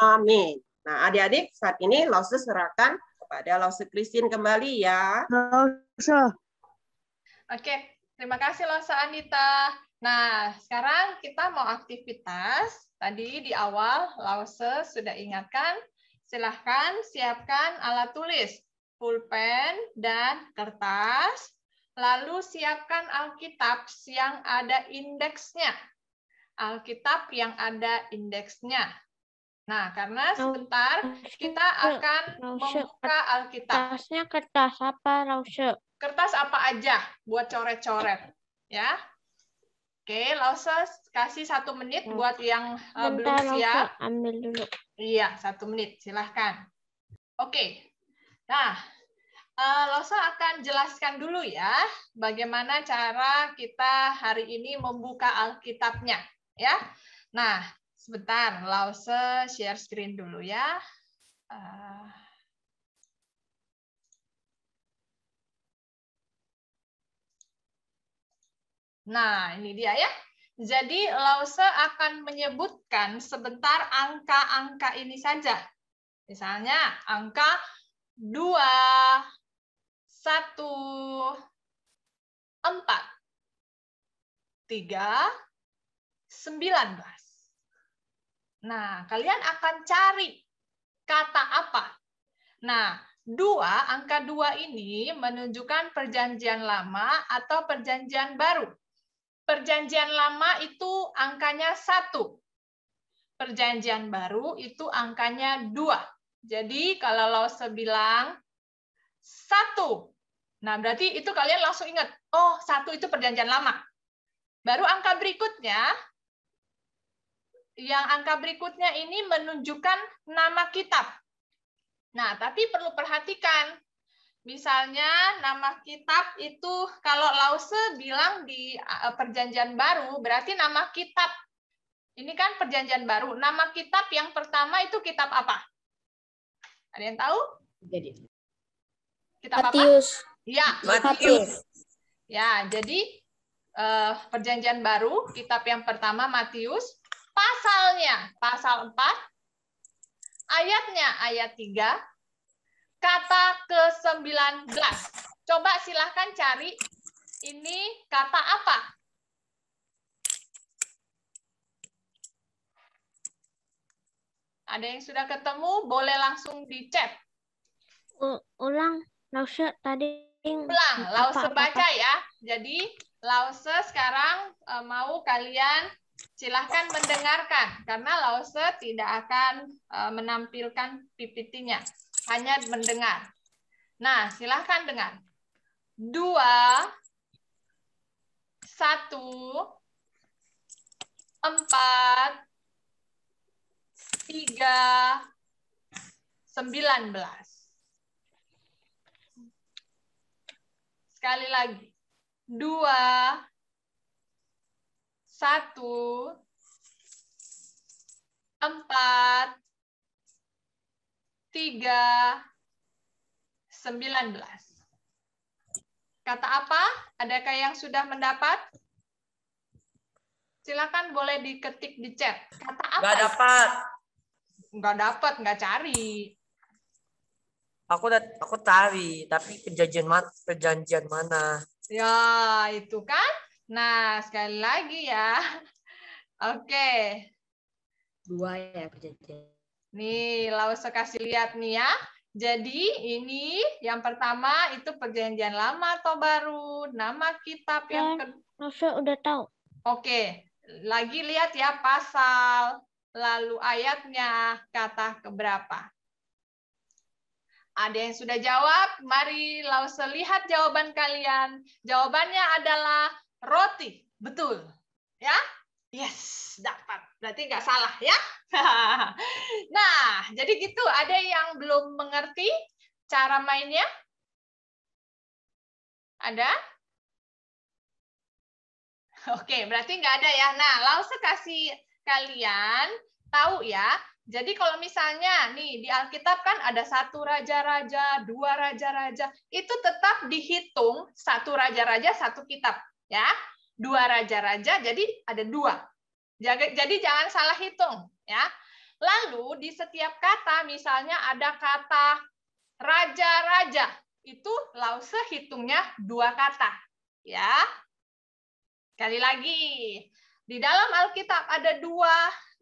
amin. Nah adik-adik saat ini Lause serahkan kepada Lause Kristin kembali ya. Lause. Oke, terima kasih Lause Anita. Nah, sekarang kita mau aktivitas. Tadi di awal Lause sudah ingatkan silahkan siapkan alat tulis pulpen, dan kertas. Lalu siapkan Alkitab yang ada indeksnya. Alkitab yang ada indeksnya. Nah, karena sebentar kita akan membuka Alkitab. Kertasnya kertas apa, Lause? Kertas apa aja buat coret-coret, ya. Oke, Lause kasih satu menit buat yang Bentar, eh, belum siap. Lause, ambil dulu. Iya, satu menit, silahkan. Oke, Nah, eh, Losa akan jelaskan dulu ya bagaimana cara kita hari ini membuka Alkitabnya ya. Nah, sebentar Lause share screen dulu ya. Eh, nah, ini dia ya. Jadi Lause akan menyebutkan sebentar angka-angka ini saja. Misalnya angka dua, satu, empat, tiga, sembilan belas. Nah, kalian akan cari kata apa. Nah, dua, angka dua ini menunjukkan perjanjian lama atau perjanjian baru. Perjanjian lama itu angkanya satu. Perjanjian baru itu angkanya dua. Jadi kalau Lause bilang satu, nah berarti itu kalian langsung ingat, oh satu itu perjanjian lama. Baru angka berikutnya, yang angka berikutnya ini menunjukkan nama kitab. Nah, tapi perlu perhatikan. Misalnya nama kitab itu kalau Lause bilang di eh, perjanjian baru, berarti nama kitab. Ini kan perjanjian baru. Nama kitab yang pertama itu kitab apa? Ada yang tahu? Jadi. Kita Matius. Apa? Ya, Matius. Ya, jadi uh, perjanjian baru, kitab yang pertama Matius, pasalnya, pasal 4, ayatnya ayat 3, kata ke-19. Coba silahkan cari ini kata apa Ada yang sudah ketemu, boleh langsung di chat. Ulang, Lause tadi. Ulang, Lause baca ya. Jadi Lause sekarang e, mau kalian silahkan mendengarkan karena Lause tidak akan e, menampilkan PPT-nya, hanya mendengar. Nah, silahkan dengar. Dua, satu, empat, tiga sembilan belas. Sekali lagi. Dua, satu, empat, tiga, sembilan belas. Kata apa? Adakah yang sudah mendapat? Silakan boleh diketik di chat. Kata apa? Gak dapat nggak dapat nggak cari aku aku cari tapi perjanjian mana perjanjian mana ya itu kan nah sekali lagi ya oke dua ya perjanjian nih Lause kasih lihat nih ya jadi ini yang pertama itu perjanjian lama atau baru, nama kitab yang kedua. udah tahu. Oke, lagi lihat ya pasal lalu ayatnya, kata keberapa. Ada yang sudah jawab? Mari Lause lihat jawaban kalian. Jawabannya adalah roti. Betul. Ya? Yes, dapat. Berarti nggak salah ya? nah, jadi gitu. Ada yang belum mengerti cara mainnya? Ada? Oke, berarti nggak ada ya. Nah, Lause kasih Kalian tahu ya. Jadi kalau misalnya nih di Alkitab kan ada satu raja-raja, dua raja-raja, itu tetap dihitung satu raja-raja satu kitab ya, dua raja-raja jadi ada dua. Jadi jangan salah hitung ya. Lalu di setiap kata misalnya ada kata raja-raja itu lause hitungnya dua kata ya. Sekali lagi, di dalam Alkitab ada dua,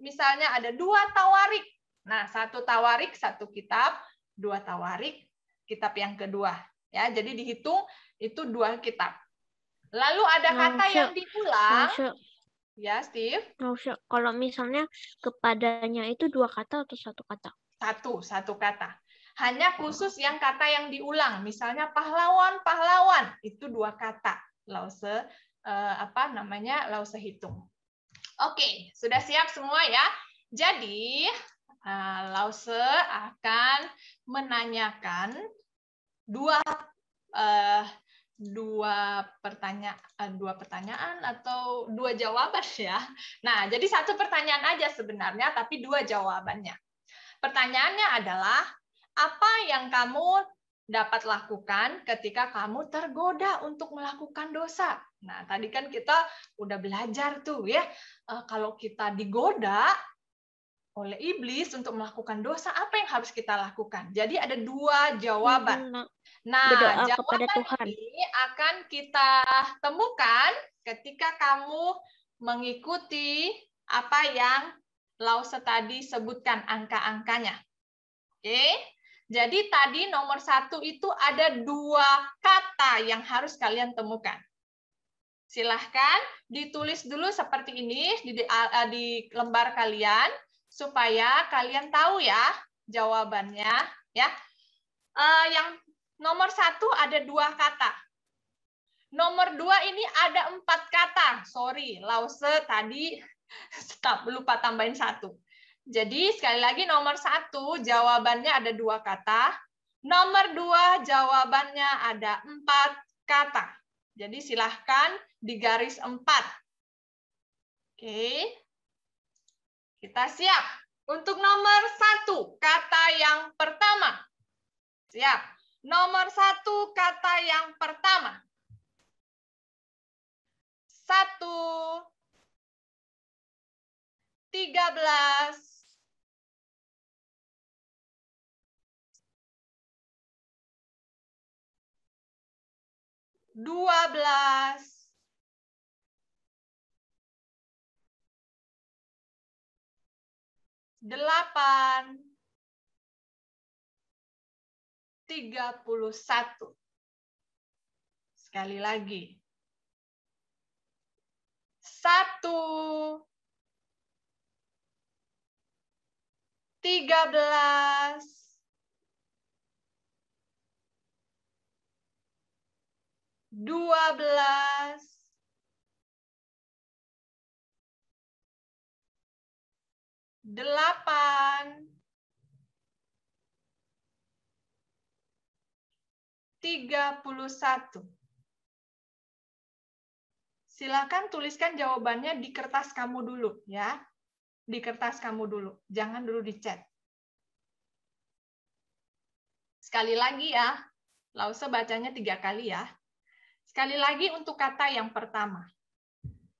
misalnya ada dua tawarik. Nah, satu tawarik, satu kitab, dua tawarik, kitab yang kedua. Ya, jadi dihitung itu dua kitab. Lalu ada kata Masya. yang diulang. Ya, Steve. Masya. Kalau misalnya kepadanya itu dua kata atau satu kata? Satu, satu kata. Hanya khusus yang kata yang diulang. Misalnya pahlawan, pahlawan itu dua kata. Lause eh, apa namanya? Lause hitung. Oke, sudah siap semua ya? Jadi, eh, Lause akan menanyakan dua uh, dua pertanyaan eh, dua pertanyaan atau dua jawaban ya. Nah, jadi satu pertanyaan aja sebenarnya tapi dua jawabannya. Pertanyaannya adalah apa yang kamu dapat lakukan ketika kamu tergoda untuk melakukan dosa? Nah, tadi kan kita udah belajar tuh ya, eh, kalau kita digoda oleh iblis untuk melakukan dosa, apa yang harus kita lakukan? Jadi ada dua jawaban. Nah, Berdoa jawaban Tuhan. ini akan kita temukan ketika kamu mengikuti apa yang Lause tadi sebutkan angka-angkanya. Oke, jadi tadi nomor satu itu ada dua kata yang harus kalian temukan. Silahkan ditulis dulu seperti ini di, di lembar kalian supaya kalian tahu ya jawabannya ya. Uh, yang nomor satu ada dua kata. Nomor dua ini ada empat kata. Sorry, lause tadi stop lupa tambahin satu. Jadi sekali lagi nomor satu jawabannya ada dua kata. Nomor dua jawabannya ada empat kata. Jadi silahkan di garis 4. Oke. Kita siap. Untuk nomor satu, kata yang pertama. Siap. Nomor satu, kata yang pertama. Satu. Tiga belas. dua belas, delapan, tiga puluh satu. Sekali lagi. Satu, tiga belas, dua belas, delapan, tiga puluh satu. Silakan tuliskan jawabannya di kertas kamu dulu ya. Di kertas kamu dulu, jangan dulu di chat. Sekali lagi ya, lause bacanya tiga kali ya. Sekali lagi untuk kata yang pertama.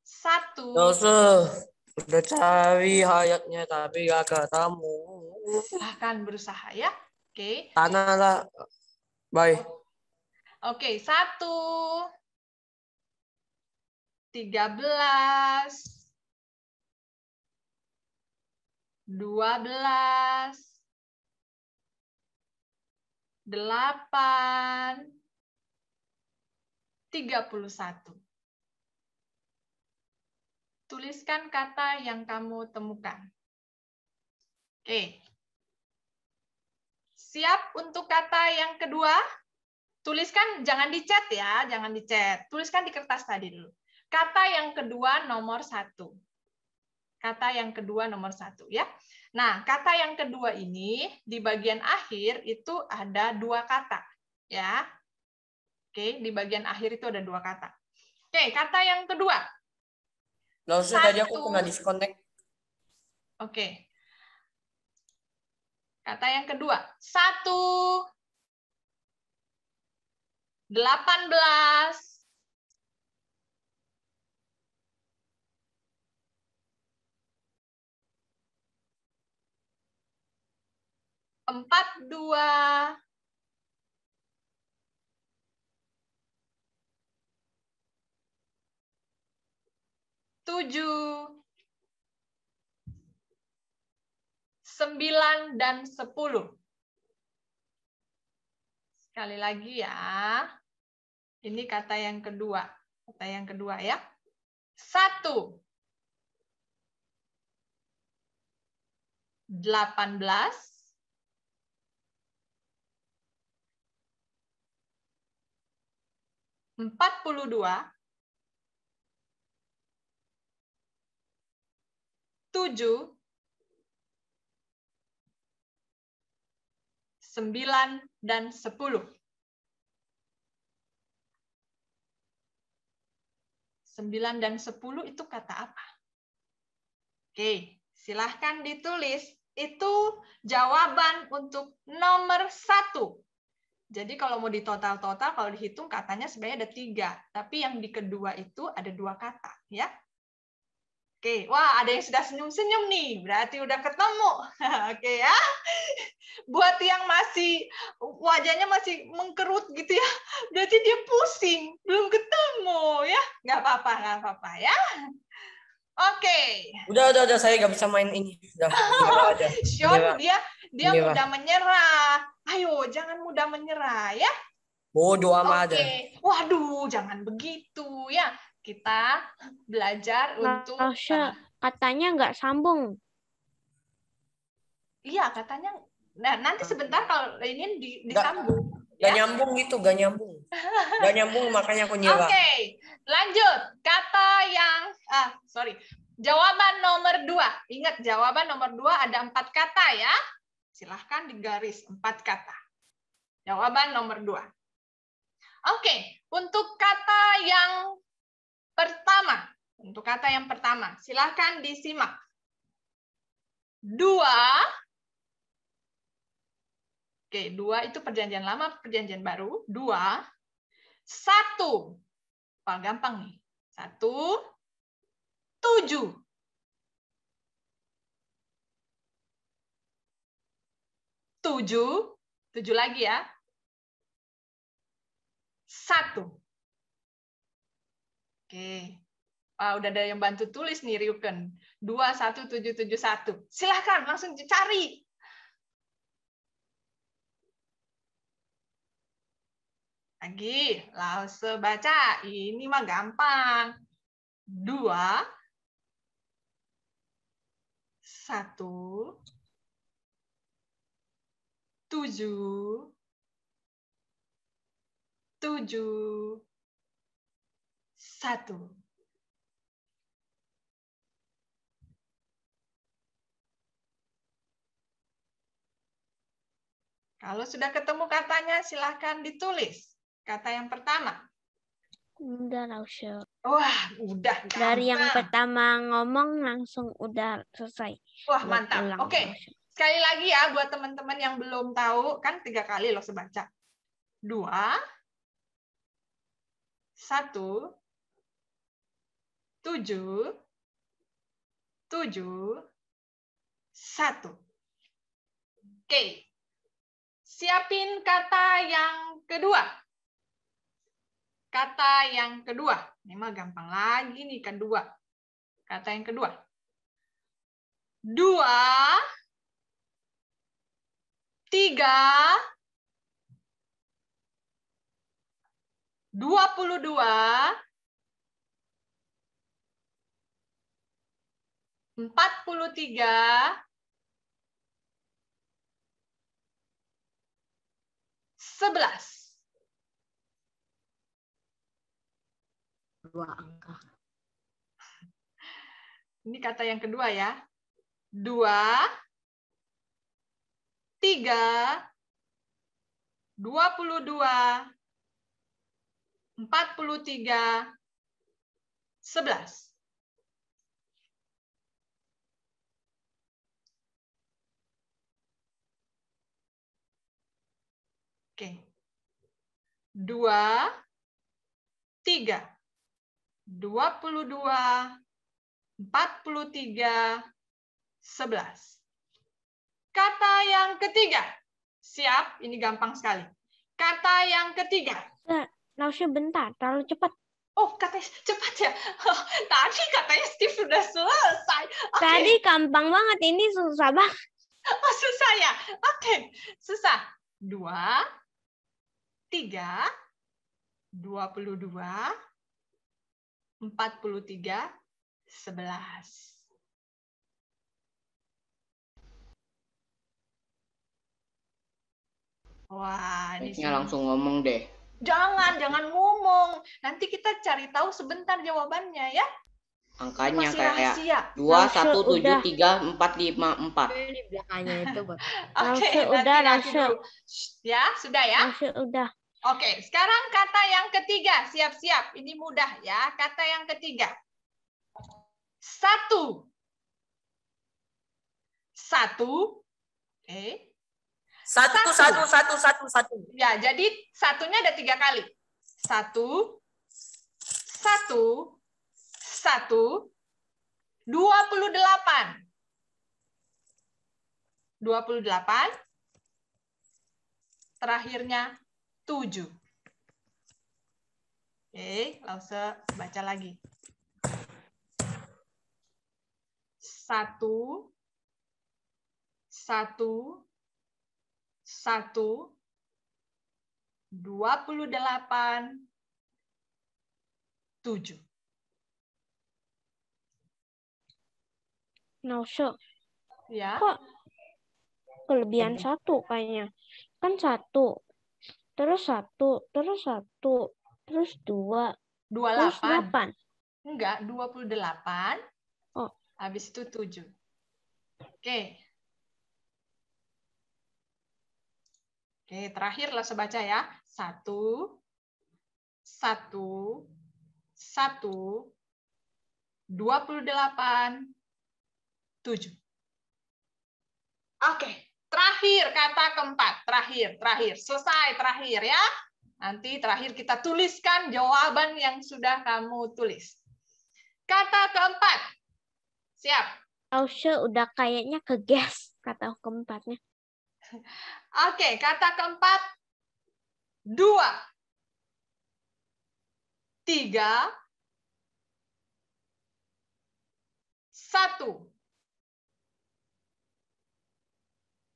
Satu. Dosa. udah cari hayatnya tapi gak ketemu. Silahkan berusaha ya. Oke. Okay. Tanah lah. Bye. Oke, okay, satu. Tiga belas. dua belas, delapan. 31. Tuliskan kata yang kamu temukan. Oke. Siap untuk kata yang kedua? Tuliskan, jangan dicat ya, jangan dicat. Tuliskan di kertas tadi dulu. Kata yang kedua nomor satu. Kata yang kedua nomor satu ya. Nah, kata yang kedua ini di bagian akhir itu ada dua kata ya. Oke, di bagian akhir itu ada dua kata. Oke, kata yang kedua. Loh, Satu. tadi aku kena disconnect. Oke. Kata yang kedua. Satu. Delapan belas. empat dua 7, 9, dan 10. Sekali lagi ya. Ini kata yang kedua. Kata yang kedua ya. Satu, delapan belas, empat puluh dua, tujuh, sembilan, dan sepuluh. Sembilan dan sepuluh itu kata apa? Oke, silahkan ditulis. Itu jawaban untuk nomor satu. Jadi kalau mau ditotal-total, kalau dihitung katanya sebenarnya ada tiga. Tapi yang di kedua itu ada dua kata. ya. Oke, wah ada yang sudah senyum-senyum nih, berarti udah ketemu. Oke ya. Buat yang masih wajahnya masih mengkerut gitu ya, berarti dia pusing, belum ketemu ya. Nggak apa-apa, nggak apa-apa ya. Oke. Udah, udah, udah saya nggak bisa main ini. Udah, aja. Sean dia dia mudah menyerah. Ayo, jangan mudah menyerah ya. Oh, doa okay. Waduh, jangan begitu ya kita belajar untuk katanya nggak sambung. Iya, katanya. Nah, nanti sebentar kalau ini di, disambung. Gak, ya? gak nyambung gitu, gak nyambung. gak nyambung, makanya aku nyewa. Oke, okay, lanjut. Kata yang, ah, sorry. Jawaban nomor dua. Ingat, jawaban nomor dua ada empat kata ya. Silahkan digaris empat kata. Jawaban nomor dua. Oke, okay. untuk kata yang pertama. Untuk kata yang pertama, silahkan disimak. Dua. Oke, dua itu perjanjian lama, perjanjian baru. Dua. Satu. Paling gampang nih. Satu. Tujuh. Tujuh. Tujuh lagi ya. Satu. Oke. Ah, udah ada yang bantu tulis nih Ryuken. 21771. Silahkan langsung cari. Lagi, langsung baca. Ini mah gampang. Dua, satu, tujuh, tujuh, satu. Kalau sudah ketemu katanya, silahkan ditulis. Kata yang pertama. Udah Rausha. Wah, udah. Gampang. Dari yang pertama ngomong langsung udah selesai. Wah, mantap. Oke. Okay. Sekali lagi ya buat teman-teman yang belum tahu, kan tiga kali loh sebaca. Dua, satu, tujuh, tujuh, satu. Oke, siapin kata yang kedua. Kata yang kedua. Ini mah gampang lagi nih, kedua. Kan kata yang kedua. Dua, tiga, dua puluh dua, Empat puluh tiga. Sebelas. Dua angka. Ini kata yang kedua ya. Dua. Tiga. Dua puluh dua. Empat puluh tiga. Sebelas. Oke. Dua, tiga. Dua puluh dua, empat puluh tiga, sebelas. Kata yang ketiga. Siap, ini gampang sekali. Kata yang ketiga. Lausnya eh, bentar, terlalu cepat. Oh, katanya cepat ya. Tadi katanya Steve sudah selesai. Okay. Tadi gampang banget, ini susah banget. Oh, susah ya? Oke, okay. susah. Dua, tiga, dua puluh dua, empat puluh tiga, sebelas. Wah, ini langsung ngomong deh. Jangan, jangan ngomong. Nanti kita cari tahu sebentar jawabannya ya. Angkanya Masih kayak dua satu tujuh tiga empat lima empat. Di belakangnya itu, Oke, okay, udah langsung. Dulu. Ya, sudah ya. Langsung udah. Oke, sekarang kata yang ketiga. Siap-siap, ini mudah ya. Kata yang ketiga. Satu. Satu. Eh. Satu, satu, satu, satu, satu. satu. Ya, jadi satunya ada tiga kali. Satu, satu, satu, dua puluh delapan. Dua puluh delapan. Terakhirnya tujuh. Oke, Lause baca lagi. Satu, satu, satu, dua puluh delapan, tujuh. No nah, show. Ya. Kok kelebihan satu kayaknya? Kan satu, terus satu, terus satu, terus dua, dua terus delapan. Enggak, dua puluh delapan. Oh. Habis itu tujuh. Oke. Oke, terakhir lah sebaca ya. Satu, satu, satu, dua puluh delapan, tujuh. Oke. Okay. Terakhir, kata keempat. Terakhir, terakhir. Selesai, terakhir ya. Nanti terakhir kita tuliskan jawaban yang sudah kamu tulis. Kata keempat. Siap. Ausha udah kayaknya kegas kata keempatnya. Oke, kata keempat. Dua. Tiga. Satu.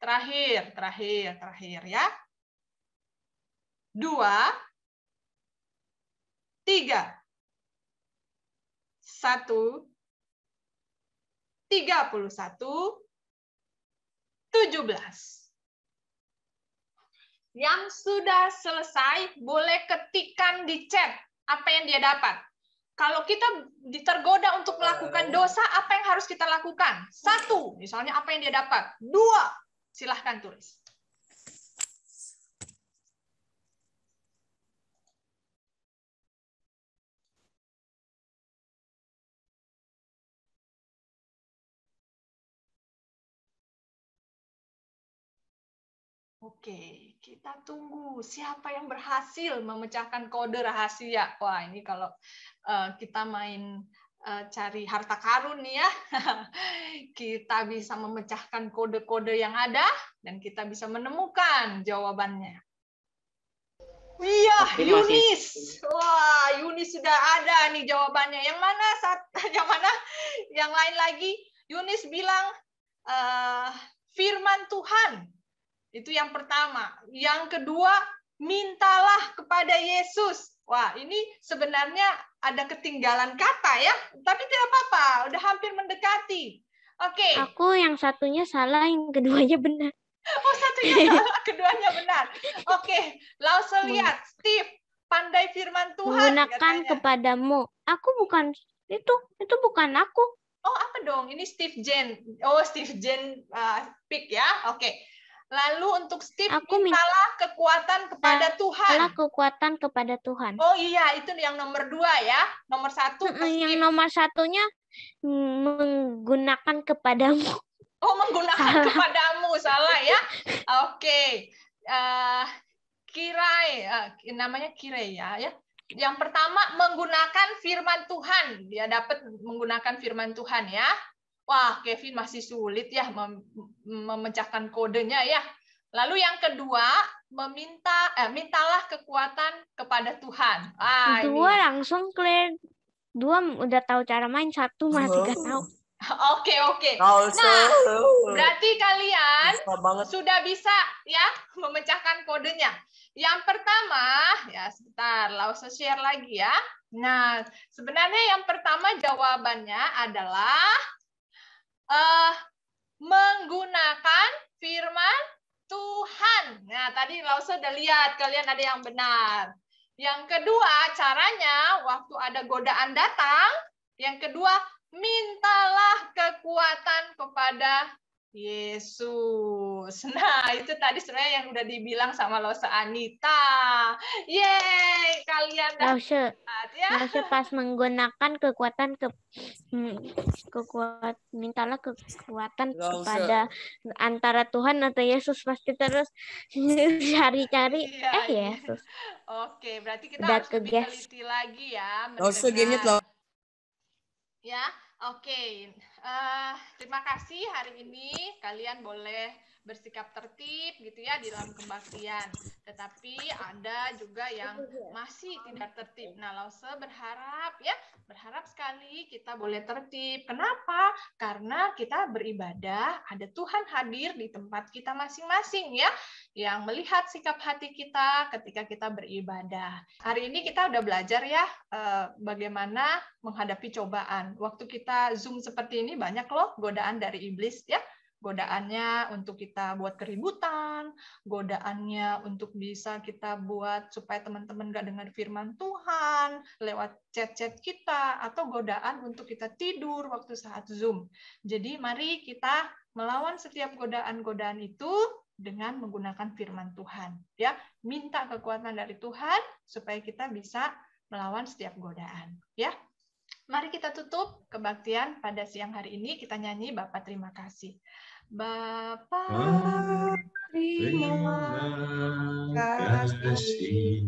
Terakhir, terakhir, terakhir ya. Dua, tiga, satu, tiga puluh satu, tujuh belas. Yang sudah selesai, boleh ketikan di chat apa yang dia dapat. Kalau kita ditergoda untuk melakukan eh. dosa, apa yang harus kita lakukan? Satu, misalnya apa yang dia dapat. Dua, Silahkan tulis. Oke, kita tunggu siapa yang berhasil memecahkan kode rahasia. Wah, ini kalau uh, kita main Eh, cari harta karun nih ya. Kita bisa memecahkan kode-kode yang ada dan kita bisa menemukan jawabannya. Iya, Yunis. Wah, Yunis sudah ada nih jawabannya. Yang mana yang mana yang lain lagi Yunis bilang uh, firman Tuhan. Itu yang pertama. Yang kedua, mintalah kepada Yesus. Wah, ini sebenarnya ada ketinggalan kata ya, tapi tidak apa-apa, udah hampir mendekati. Oke. Okay. Aku yang satunya salah, yang keduanya benar. Oh, satunya salah, keduanya benar. Oke, okay. langsung lihat Steve pandai firman Tuhan menggunakan katanya. kepadamu. Aku bukan itu, itu bukan aku. Oh, apa dong? Ini Steve Jen. Oh, Steve Jen uh, pick ya. Oke. Okay. Lalu untuk Steve aku mintalah minta, kekuatan kepada Tuhan. Mintalah kekuatan kepada Tuhan. Oh iya, itu yang nomor dua ya. Nomor satu. Yang nomor satunya menggunakan kepadamu. Oh menggunakan salah. kepadamu salah ya. Oke. Okay. Uh, eh, kirai, uh, namanya kirai ya ya. Yang pertama menggunakan firman Tuhan. Dia dapat menggunakan firman Tuhan ya wah Kevin masih sulit ya mem memecahkan kodenya ya. Lalu yang kedua, meminta eh, mintalah kekuatan kepada Tuhan. Ah, dua ini. Ya. langsung clear. Dua udah tahu cara main, satu masih gak tahu. Oke, oke. Nah, berarti kalian sudah bisa ya memecahkan kodenya. Yang pertama, ya sebentar, Lausa share lagi ya. Nah, sebenarnya yang pertama jawabannya adalah uh, menggunakan firman Tuhan. Nah, tadi Lause udah lihat, kalian ada yang benar. Yang kedua, caranya waktu ada godaan datang, yang kedua, mintalah kekuatan kepada Yesus. Nah, itu tadi sebenarnya yang udah dibilang sama Losa Anita. Yeay, kalian Lose, ya. Lose pas menggunakan kekuatan ke kekuat mintalah kekuatan Lose. kepada antara Tuhan atau Yesus pasti terus cari-cari iya, eh iya. Oke, berarti kita udah harus ke lagi ya. Lose gamenya Ya. Oke, okay. uh, eh, terima kasih hari ini kalian boleh bersikap tertib gitu ya di dalam kebaktian. Tetapi ada juga yang masih tidak tertib. Nah, Lause berharap ya, berharap sekali kita boleh tertib. Kenapa? Karena kita beribadah, ada Tuhan hadir di tempat kita masing-masing ya, yang melihat sikap hati kita ketika kita beribadah. Hari ini kita udah belajar ya eh, bagaimana menghadapi cobaan. Waktu kita Zoom seperti ini banyak loh godaan dari iblis ya godaannya untuk kita buat keributan, godaannya untuk bisa kita buat supaya teman-teman gak dengar firman Tuhan lewat chat-chat kita, atau godaan untuk kita tidur waktu saat Zoom. Jadi mari kita melawan setiap godaan-godaan itu dengan menggunakan firman Tuhan. ya Minta kekuatan dari Tuhan supaya kita bisa melawan setiap godaan. ya Mari kita tutup kebaktian pada siang hari ini. Kita nyanyi Bapak Terima Kasih. Bapak terima kasih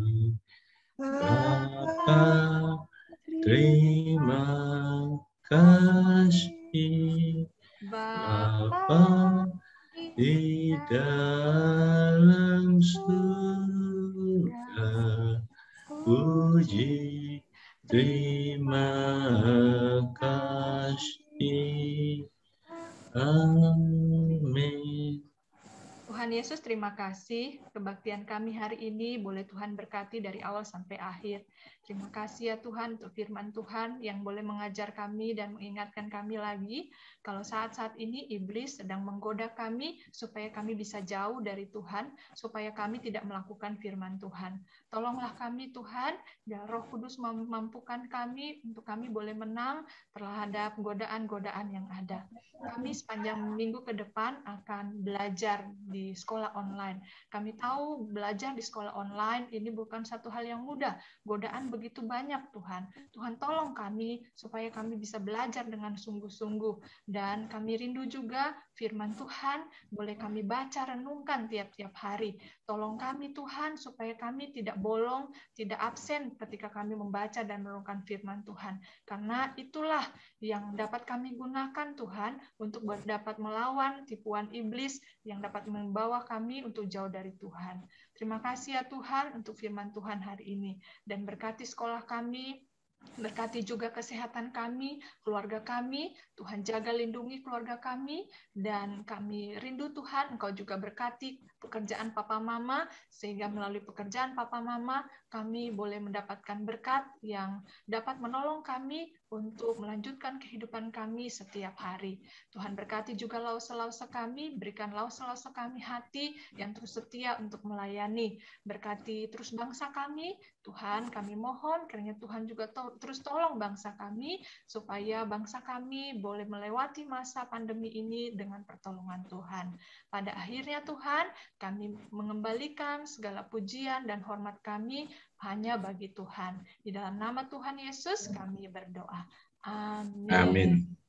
Bapak terima kasih Bapak di dalam surga puji terima kasih Amin. Yesus, terima kasih. Kebaktian kami hari ini boleh Tuhan berkati dari awal sampai akhir. Terima kasih ya Tuhan untuk firman Tuhan yang boleh mengajar kami dan mengingatkan kami lagi kalau saat-saat ini iblis sedang menggoda kami supaya kami bisa jauh dari Tuhan, supaya kami tidak melakukan firman Tuhan. Tolonglah kami Tuhan, biar Roh Kudus memampukan kami untuk kami boleh menang terhadap godaan-godaan yang ada. Kami sepanjang minggu ke depan akan belajar di sekolah online. Kami tahu belajar di sekolah online ini bukan satu hal yang mudah. Godaan begitu banyak Tuhan. Tuhan tolong kami supaya kami bisa belajar dengan sungguh-sungguh dan kami rindu juga firman Tuhan boleh kami baca renungkan tiap-tiap hari. Tolong kami Tuhan supaya kami tidak bolong, tidak absen ketika kami membaca dan merenungkan firman Tuhan. Karena itulah yang dapat kami gunakan Tuhan untuk dapat melawan tipuan iblis yang dapat membawa kami untuk jauh dari Tuhan. Terima kasih ya Tuhan untuk firman Tuhan hari ini dan berkati sekolah kami Berkati juga kesehatan kami, keluarga kami. Tuhan jaga lindungi keluarga kami dan kami rindu Tuhan Engkau juga berkati pekerjaan papa mama sehingga melalui pekerjaan papa mama kami boleh mendapatkan berkat yang dapat menolong kami untuk melanjutkan kehidupan kami setiap hari. Tuhan berkati juga lause-lause kami, berikan lause-lause kami hati yang terus setia untuk melayani. Berkati terus bangsa kami, Tuhan kami mohon, kiranya Tuhan juga to terus tolong bangsa kami, supaya bangsa kami boleh melewati masa pandemi ini dengan pertolongan Tuhan. Pada akhirnya Tuhan, kami mengembalikan segala pujian dan hormat kami hanya bagi Tuhan. Di dalam nama Tuhan Yesus kami berdoa. Amin. Amin.